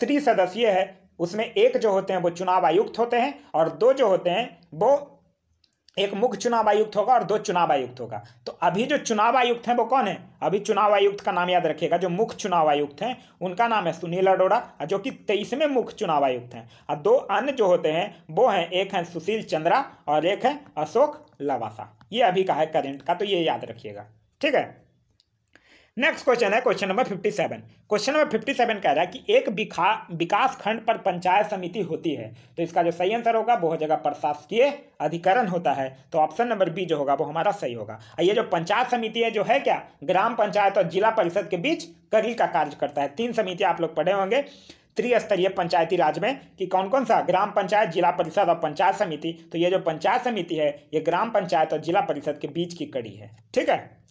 त्रिसदस्यीय है उसमें एक जो होते हैं वो चुनाव आयुक्त होते हैं और दो जो होते हैं वो एक मुख्य चुनाव आयुक्त होगा और दो चुनाव आयुक्त होगा तो अभी जो चुनाव आयुक्त हैं वो कौन है अभी चुनाव आयुक्त का नाम याद रखिएगा जो मुख्य चुनाव आयुक्त हैं उनका नाम है सुनील अरोड़ा जो कि तेईसवें मुख्य चुनाव आयुक्त हैं और दो अन्य जो होते हैं वो हैं एक हैं सुशील चंद्रा और एक है अशोक लवासा ये अभी का है करेंट का तो ये याद रखिएगा ठीक है नेक्स्ट क्वेश्चन है question number fifty seven question number fifty seven कह रहा है कि एक विखा विकास खंड पर पंचायत समिति होती है तो इसका जो सही आंसर होगा वो हो जाएगा प्रशासकीय अधिकरण होता है तो ऑप्शन नंबर बी जो होगा वो हमारा सही होगा और ये जो पंचायत समिति है जो है क्या ग्राम पंचायत और जिला परिषद के बीच कड़ी का कार्य करता है तीन समितियाँ आप लोग पढ़े होंगे त्रिस्तरीय पंचायती राज में कि कौन कौन सा ग्राम पंचायत जिला परिषद और पंचायत समिति तो ये जो पंचायत समिति है ये ग्राम पंचायत और जिला परिषद के बीच की कड़ी है ठीक है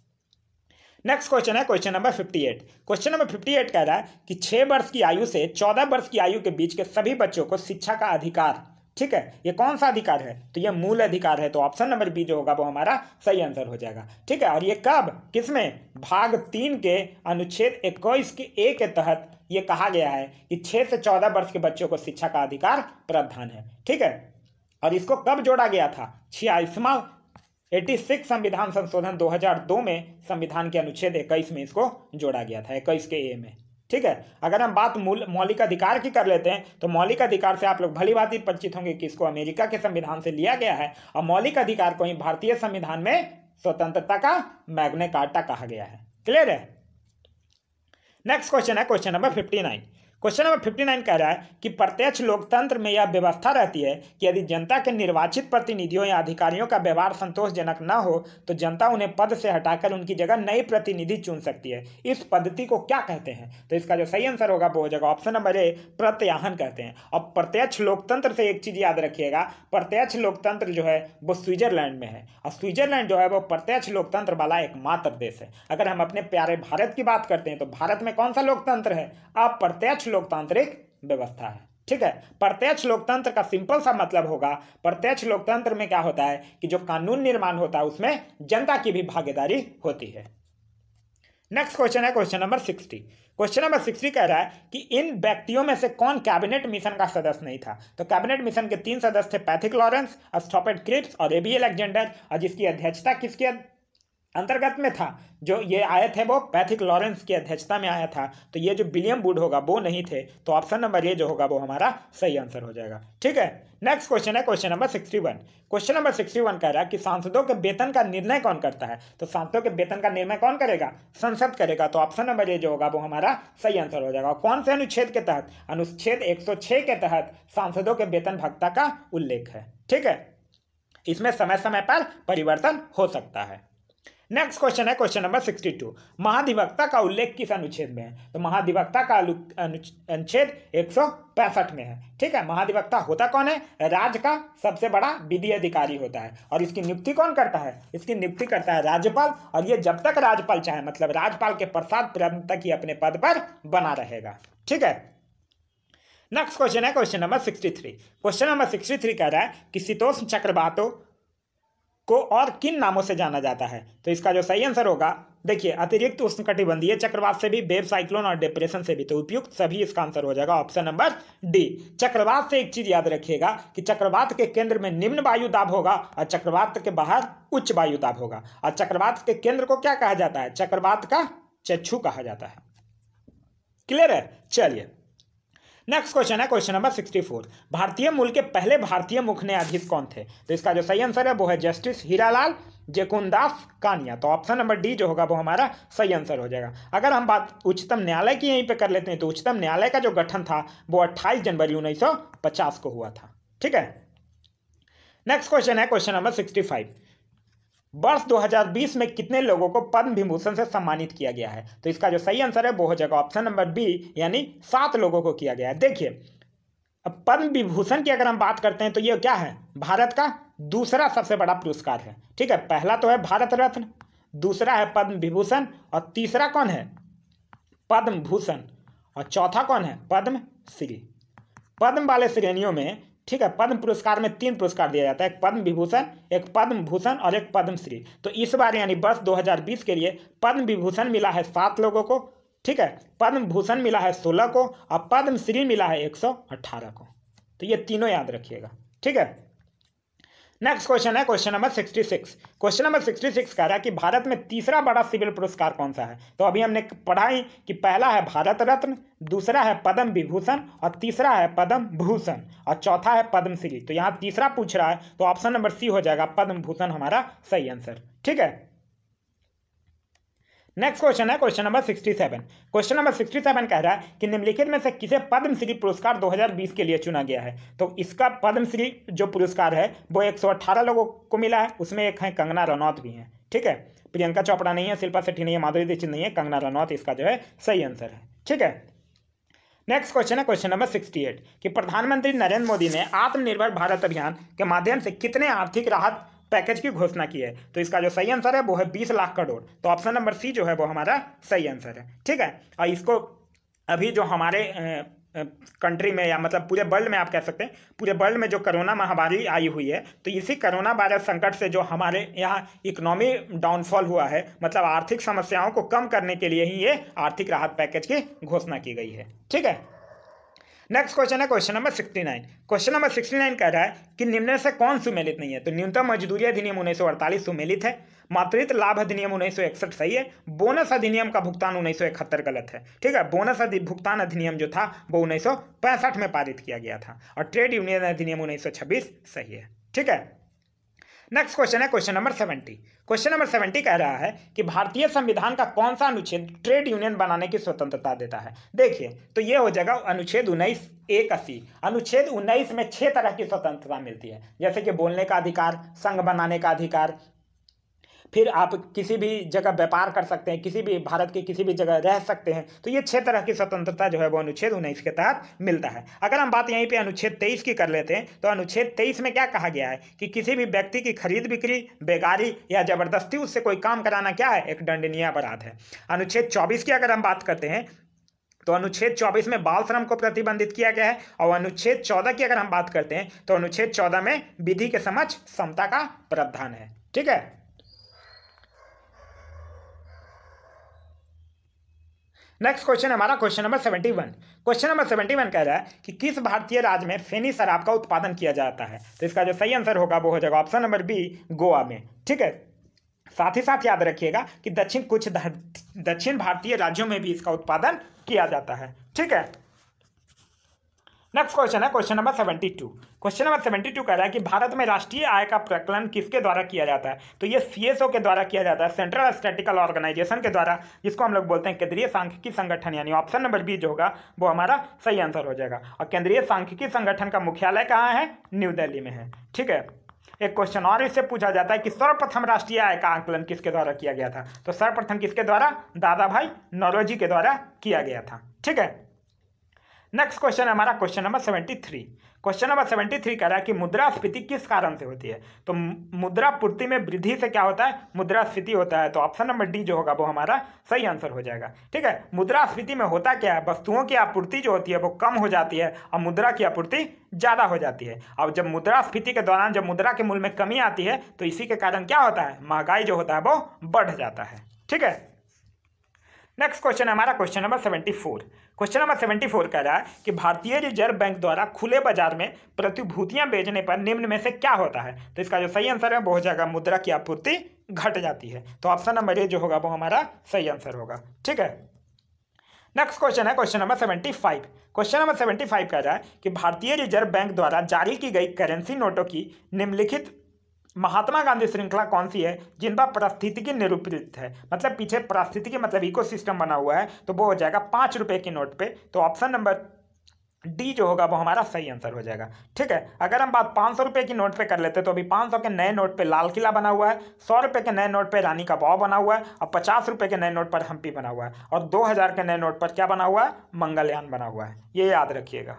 नेक्स्ट क्वेश्चन है question number fifty eight question number fifty eight कह रहा है कि छः वर्ष की आयु से चौदह वर्ष की आयु के बीच के सभी बच्चों को शिक्षा का अधिकार ठीक है ये कौन सा अधिकार है तो ये मूल अधिकार है तो ऑप्शन नंबर बी जो होगा वो हमारा सही आंसर हो जाएगा ठीक है और ये कब किसमें भाग तीन के अनुच्छेद इक्कीस के ए के तहत ये कहा गया है कि छह से चौदह वर्ष के बच्चों को शिक्षा का अधिकार प्रावधान है ठीक है और इसको कब जोड़ा गया था छियालीसवा 86 संविधान संशोधन 2002 में संविधान के अनुच्छेद इक्कीस में इसको जोड़ा गया था इक्कीस के ए में ठीक है अगर हम बात मूल मौलिक अधिकार की कर लेते हैं तो मौलिक अधिकार से आप लोग भली बात ही परिचित होंगे कि इसको अमेरिका के संविधान से लिया गया है और मौलिक अधिकार को ही भारतीय संविधान में स्वतंत्रता का मैग्ने कार्टा कहा गया है क्लियर है नेक्स्ट क्वेश्चन है question number fifty nine question number fifty nine कह रहा है कि प्रत्यक्ष लोकतंत्र में यह व्यवस्था रहती है कि यदि जनता के निर्वाचित प्रतिनिधियों या अधिकारियों का व्यवहार संतोषजनक न हो तो जनता उन्हें पद से हटाकर उनकी जगह नए प्रतिनिधि चुन सकती है इस पद्धति को क्या कहते हैं तो इसका जो सही आंसर होगा वो हो जाएगा ऑप्शन नंबर ए प्रत्याहन कहते हैं और प्रत्यक्ष लोकतंत्र से एक चीज़ याद रखिएगा प्रत्यक्ष लोकतंत्र जो है वो स्विट्जरलैंड में है और स्विट्जरलैंड जो है वो प्रत्यक्ष लोकतंत्र वाला एकमात्र देश है अगर हम अपने प्यारे भारत की बात करते हैं तो भारत में कौन सा लोकतंत्र है अप्रत्यक्ष लोकतांत्रिक व्यवस्था है ठीक है प्रत्यक्ष लोकतंत्र का सिंपल सा मतलब होगा प्रत्यक्ष लोकतंत्र में क्या होता है कि जो कानून निर्माण होता है उसमें जनता की भी भागीदारी होती है नेक्स्ट क्वेश्चन है question number sixty question number sixty कह रहा है कि इन व्यक्तियों में से कौन कैबिनेट मिशन का सदस्य नहीं था तो कैबिनेट मिशन के तीन सदस्य थे पैथिक लॉरेंस अस्टॉपेड क्रिप्स और एबीएल एलेक्जेंडर और जिसकी अध्यक्षता किसकी अंतर्गत में था जो ये आए थे वो पैथिक लॉरेंस की अध्यक्षता में आया था तो ये जो विलियम बुड होगा वो नहीं थे तो ऑप्शन नंबर ये जो होगा वो हमारा सही आंसर हो जाएगा ठीक है नेक्स्ट क्वेश्चन है question number sixty one question number sixty one कह रहा है कि सांसदों के वेतन का निर्णय कौन करता है तो सांसदों के वेतन का निर्णय कौन करेगा संसद करेगा तो ऑप्शन नंबर ये जो होगा वो हमारा सही आंसर हो जाएगा कौन से अनुच्छेद के तहत अनुच्छेद एक के तहत सांसदों के वेतन भक्ता का उल्लेख है ठीक है इसमें समय समय पर परिवर्तन हो सकता है नेक्स्ट क्वेश्चन है क्वेश्चन नंबर सिक्सटी टू महाधिवक्ता का उल्लेख किस अनुच्छेद में है तो महाधिवक्ता का अनुच्छेद एक सौ पैंसठ में है ठीक है महाधिवक्ता होता कौन है राज्य का सबसे बड़ा विधि अधिकारी होता है और इसकी नियुक्ति कौन करता है इसकी नियुक्ति करता है राज्यपाल और ये जब तक राज्यपाल चाहे मतलब राज्यपाल के प्रसाद पर्यंत तक ही अपने पद पर बना रहेगा ठीक है नेक्स्ट क्वेश्चन है question number sixty three question number sixty three कह रहा है कि शीतोष चक्रवातों को और किन नामों से जाना जाता है तो इसका जो सही आंसर होगा देखिए अतिरिक्त उष्णकटिबंधीय चक्रवात से भी बेब साइक्लोन और डिप्रेशन से भी तो उपयुक्त सभी इसका आंसर हो जाएगा ऑप्शन नंबर डी चक्रवात से एक चीज याद रखिएगा कि चक्रवात के केंद्र में निम्न वायु दाब होगा और चक्रवात के बाहर उच्च वायु दाब होगा और चक्रवात के केंद्र को क्या कहा जाता है चक्रवात का चक्षु कहा जाता है क्लियर है चलिए नेक्स्ट क्वेश्चन है क्वेश्चन नंबर सिक्सटी फोर भारतीय मूल के पहले भारतीय मुख्य न्यायाधीश कौन थे तो इसका जो सही आंसर है वो है जस्टिस हीरालाल जेकुंदास कानिया तो ऑप्शन नंबर डी जो होगा वो हमारा सही आंसर हो जाएगा अगर हम बात उच्चतम न्यायालय की यहीं पे कर लेते हैं तो उच्चतम न्यायालय का जो गठन था वो अट्ठाईस जनवरी उन्नीस को हुआ था ठीक है नेक्स्ट क्वेश्चन है क्वेश्चन नंबर सिक्सटी वर्ष 2020 में कितने लोगों को पद्म विभूषण से सम्मानित किया गया है तो इसका जो सही आंसर है वो हो जाएगा ऑप्शन नंबर बी यानी सात लोगों को किया गया है देखिए अब पद्म विभूषण की अगर हम बात करते हैं तो ये क्या है भारत का दूसरा सबसे बड़ा पुरस्कार है ठीक है पहला तो है भारत रत्न दूसरा है पद्म विभूषण और तीसरा कौन है पद्म भूषण और चौथा कौन है पद्म श्री पद्म वाले श्रेणियों में ठीक है पद्म पुरस्कार में तीन पुरस्कार दिया जाता है एक पद्म विभूषण एक पद्म भूषण और एक पद्मश्री तो इस बार यानी वर्ष 2020 के लिए पद्म विभूषण मिला है सात लोगों को ठीक है पद्म भूषण मिला है सोलह को और पद्मश्री मिला है एक को तो ये तीनों याद रखिएगा ठीक है नेक्स्ट क्वेश्चन है question number sixty six question number sixty six कह रहा है कि भारत में तीसरा बड़ा सिविल पुरस्कार कौन सा है तो अभी हमने पढ़ाई कि पहला है भारत रत्न दूसरा है पद्म विभूषण और तीसरा है पद्म भूषण और चौथा है पद्मश्री तो यहाँ तीसरा पूछ रहा है तो ऑप्शन नंबर सी हो जाएगा पद्म भूषण हमारा सही आंसर ठीक है नेक्स्ट क्वेश्चन है question number sixty seven question number sixty seven कह रहा है कि निम्नलिखित में से किसे पद्मश्री पुरस्कार 2020 के लिए चुना गया है तो इसका पद्मश्री जो पुरस्कार है वो 118 लोगों को मिला है उसमें एक है कंगना रनौत भी हैं ठीक है प्रियंका चोपड़ा नहीं है शिल्पा सेठी नहीं है माधुरी दीक्षित नहीं है कंगना रनौत इसका जो है सही आंसर है ठीक है नेक्स्ट क्वेश्चन है क्वेश्चन नंबर 68 कि प्रधानमंत्री नरेंद्र मोदी ने आत्मनिर्भर भारत अभियान के माध्यम से कितने आर्थिक राहत पैकेज की घोषणा की है तो इसका जो सही आंसर है वो है बीस लाख करोड़ तो ऑप्शन नंबर सी जो है वो हमारा सही आंसर है ठीक है और इसको अभी जो हमारे कंट्री में या मतलब पूरे वर्ल्ड में आप कह सकते हैं पूरे वर्ल्ड में जो कोरोना महामारी आई हुई है तो इसी कोरोना वायरस संकट से जो हमारे यहाँ इकोनॉमी डाउनफॉल हुआ है मतलब आर्थिक समस्याओं को कम करने के लिए ही ये आर्थिक राहत पैकेज की घोषणा की गई है ठीक है नेक्स्ट क्वेश्चन है question number sixty nine question number sixty nine कह रहा है कि निम्न से कौन सुमेलित नहीं है तो न्यूनतम मजदूरी अधिनियम उन्नीस सौ अड़तालीस सुमेलित है मातृत्व लाभ अधिनियम उन्नीस सौ इकसठ सही है बोनस अधिनियम का भुगतान उन्नीस सौ इकहत्तर गलत है ठीक है बोनस भुगतान अधिनियम जो था वो उन्नीस सौ पैंसठ में पारित किया गया था और ट्रेड यूनियन अधिनियम उन्नीस सौ छब्बीस सही है ठीक है नेक्स्ट क्वेश्चन है question number seventy question number seventy कह रहा है कि भारतीय संविधान का कौन सा अनुच्छेद ट्रेड यूनियन बनाने की स्वतंत्रता देता है देखिए तो ये हो जाएगा अनुच्छेद उन्नीस एक अस्सी अनुच्छेद उन्नीस में छह तरह की स्वतंत्रता मिलती है जैसे कि बोलने का अधिकार संघ बनाने का अधिकार फिर आप किसी भी जगह व्यापार कर सकते हैं किसी भी भारत के किसी भी जगह रह सकते हैं तो ये छह तरह की स्वतंत्रता जो है वो अनुच्छेद उन्नीस के तहत मिलता है अगर हम बात यहीं पर अनुच्छेद तेईस की कर लेते हैं तो अनुच्छेद तेईस में क्या कहा गया है कि किसी भी व्यक्ति की खरीद बिक्री बेगारी या जबरदस्ती उससे कोई काम कराना क्या है एक दंडनीय अपराध है अनुच्छेद चौबीस की अगर हम बात करते हैं तो अनुच्छेद 24 में बाल श्रम को प्रतिबंधित किया गया है और अनुच्छेद 14 की अगर हम बात करते हैं तो अनुच्छेद 14 में विधि के समक्ष समता का प्रावधान है ठीक है नेक्स्ट क्वेश्चन हमारा question number seventy one question number seventy one कह रहा है कि किस भारतीय राज्य में फेनी शराब का उत्पादन किया जाता है तो इसका जो सही आंसर होगा वो हो जाएगा ऑप्शन नंबर बी गोवा में ठीक है साथ ही साथ याद रखिएगा कि दक्षिण कुछ दक्षिण भारतीय राज्यों में भी इसका उत्पादन किया जाता है ठीक है नेक्स्ट क्वेश्चन है question number seventy two question number seventy two कह रहा है कि भारत में राष्ट्रीय आय का प्रकलन किसके द्वारा किया जाता है तो ये सीएसओ के द्वारा किया जाता है सेंट्रल स्टेटिकल ऑर्गेनाइजेशन के द्वारा जिसको हम लोग बोलते हैं केंद्रीय सांख्यिकी संगठन यानी ऑप्शन नंबर बी जो होगा वो हमारा सही आंसर हो जाएगा और केंद्रीय सांख्यिकी संगठन का मुख्यालय कहाँ है न्यू दिल्ली में है ठीक है एक क्वेश्चन और इससे पूछा जाता है कि सर्वप्रथम राष्ट्रीय आय का आंकलन किसके द्वारा किया गया था तो सर्वप्रथम किसके द्वारा दादा भाई नौरोजी के द्वारा किया गया था ठीक है नेक्स्ट क्वेश्चन है हमारा question number seventy three question number seventy three कह रहा है कि मुद्रास्फीति किस कारण से होती है तो मुद्रा पूर्ति में वृद्धि से क्या होता है मुद्रास्फीति होता है तो ऑप्शन नंबर डी जो होगा वो हमारा सही आंसर हो जाएगा ठीक है मुद्रास्फीति में होता क्या है वस्तुओं की आपूर्ति जो होती है वो कम हो जाती है और मुद्रा की आपूर्ति ज़्यादा हो जाती है अब जब मुद्रास्फीति के दौरान जब मुद्रा के मूल्य में कमी आती है तो इसी के कारण क्या होता है महंगाई जो होता है वो बढ़ जाता है ठीक है नेक्स्ट क्वेश्चन है हमारा question number seventy four question number seventy four कह रहा है कि भारतीय रिजर्व बैंक द्वारा खुले बाजार में प्रतिभूतियां बेचने पर निम्न में से क्या होता है तो इसका जो सही आंसर है वो हो जाएगा मुद्रा की आपूर्ति घट जाती है तो ऑप्शन नंबर ए जो होगा वो हमारा सही आंसर होगा ठीक है नेक्स्ट क्वेश्चन है question number seventy five question number seventy five कह रहा है कि भारतीय रिजर्व बैंक द्वारा जारी की गई करेंसी नोटों की निम्नलिखित महात्मा गांधी श्रृंखला कौन सी है जिन पर पारिस्थितिकी निरूपित है मतलब पीछे परिस्थितिकी मतलब इकोसिस्टम बना हुआ है तो वो हो जाएगा पाँच रुपये की नोट पे तो ऑप्शन नंबर डी जो होगा वो हमारा सही आंसर हो जाएगा ठीक है अगर हम बात पाँच सौ रुपये की नोट पे कर लेते हैं तो अभी पाँच सौ के नए नोट पे लाल किला बना हुआ है सौ रुपये के नए नोट पे रानी का बाव बना हुआ है और पचास रुपये के नए नोट पर हम्पी बना हुआ है और दो हज़ार के नए नोट पर क्या बना हुआ है मंगलयान बना हुआ है ये याद रखिएगा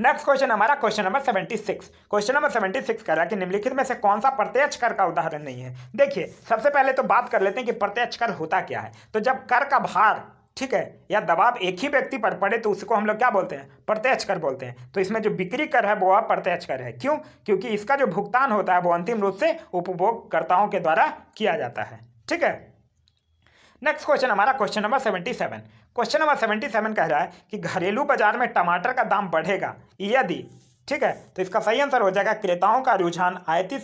नेक्स्ट क्वेश्चन हमारा question number seventy six question number seventy six कह रहा है कि निम्नलिखित में से कौन सा प्रत्यक्ष कर का उदाहरण नहीं है देखिए सबसे पहले तो बात कर लेते हैं कि प्रत्यक्ष कर होता क्या है तो जब कर का भार ठीक है या दबाव एक ही व्यक्ति पर पड़े तो उसको हम लोग क्या बोलते हैं प्रत्यक्ष कर बोलते हैं तो इसमें जो बिक्री कर है वो अब प्रत्यक्ष कर है क्यों क्योंकि इसका जो भुगतान होता है वो अंतिम रूप से उपभोगकर्ताओं के द्वारा किया जाता है ठीक है नेक्स्ट क्वेश्चन हमारा question number seventy seven question number seventy seven कह रहा है कि घरेलू बाजार में टमाटर का दाम बढ़ेगा यदि ठीक है तो इसका सही आंसर हो जाएगा क्रेताओं का रुझान आयती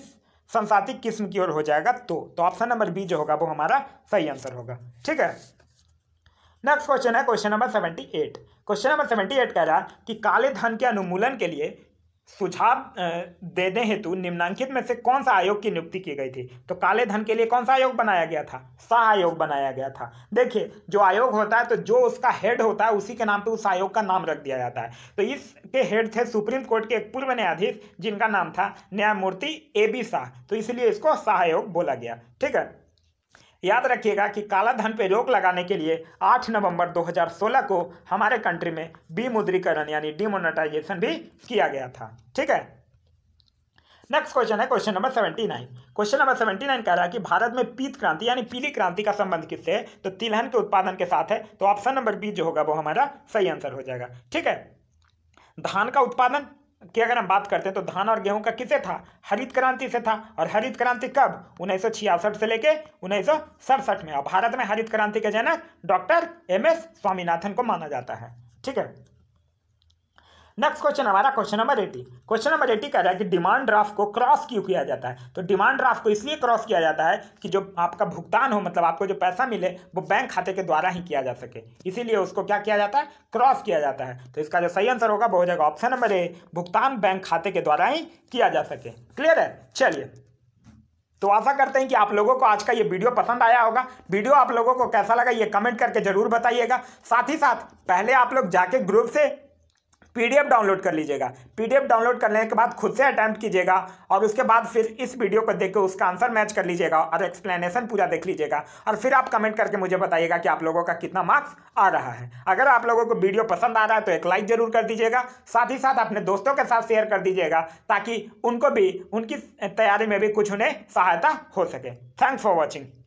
संसातिक किस्म की ओर हो जाएगा तो तो ऑप्शन नंबर बी जो होगा वो हमारा सही आंसर होगा ठीक है नेक्स्ट क्वेश्चन है question number seventy eight question number seventy eight कह रहा है कि काले धन के अनुमूलन के लिए सुझाव देने हेतु निम्नांकित में से कौन सा आयोग की नियुक्ति की गई थी तो काले धन के लिए कौन सा आयोग बनाया गया था शाह आयोग बनाया गया था देखिए जो आयोग होता है तो जो उसका हेड होता है उसी के नाम पे उस आयोग का नाम रख दिया जाता है तो इसके हेड थे सुप्रीम कोर्ट के एक पूर्व न्यायाधीश जिनका नाम था न्यायमूर्ति ए बी शाह तो इसलिए इसको सहायोग बोला गया ठीक है याद रखिएगा कि काला धन पे रोक लगाने के लिए 8 नवंबर 2016 को हमारे कंट्री में विमुद्रीकरण यानी डिमोनेटाइजेशन भी किया गया था ठीक है नेक्स्ट क्वेश्चन है question number seventy nine question number seventy nine कह रहा है कि भारत में पीत क्रांति यानी पीली क्रांति का संबंध किससे है तो तिलहन के उत्पादन के साथ है तो ऑप्शन नंबर बी जो होगा वो हमारा सही आंसर हो जाएगा ठीक है धान का उत्पादन की अगर हम बात करते हैं तो धान और गेहूं का किसे था हरित क्रांति से था और हरित क्रांति कब उन्नीस से लेके उन्नीस में और भारत में हरित क्रांति के जनक डॉक्टर एम एस स्वामीनाथन को माना जाता है ठीक है नेक्स्ट क्वेश्चन हमारा question number eighty question number eighty कह रहा है कि डिमांड ड्राफ्ट को क्रॉस क्यों किया जाता है तो डिमांड ड्राफ्ट को इसलिए क्रॉस किया जाता है कि जो आपका भुगतान हो मतलब आपको जो पैसा मिले वो बैंक खाते के द्वारा ही किया जा सके इसीलिए उसको क्या किया जाता है क्रॉस किया जाता है तो इसका जो सही आंसर होगा वो हो जाएगा ऑप्शन नंबर ए भुगतान बैंक खाते के द्वारा ही किया जा सके क्लियर है चलिए तो आशा करते हैं कि आप लोगों को आज का ये वीडियो पसंद आया होगा वीडियो आप लोगों को कैसा लगा ये कमेंट करके जरूर बताइएगा साथ ही साथ पहले आप लोग जाके ग्रुप से पीडीएफ डाउनलोड कर लीजिएगा पीडीएफ डाउनलोड करने के बाद खुद से अटैम्प्ट कीजिएगा और उसके बाद फिर इस वीडियो को देख के उसका आंसर मैच कर लीजिएगा और एक्सप्लेनेशन पूरा देख लीजिएगा और फिर आप कमेंट करके मुझे बताइएगा कि आप लोगों का कितना मार्क्स आ रहा है अगर आप लोगों को वीडियो पसंद आ रहा है तो एक लाइक जरूर कर दीजिएगा साथ ही साथ अपने दोस्तों के साथ शेयर कर दीजिएगा ताकि उनको भी उनकी तैयारी में भी कुछ उन्हें सहायता हो सके थैंक्स फॉर वॉचिंग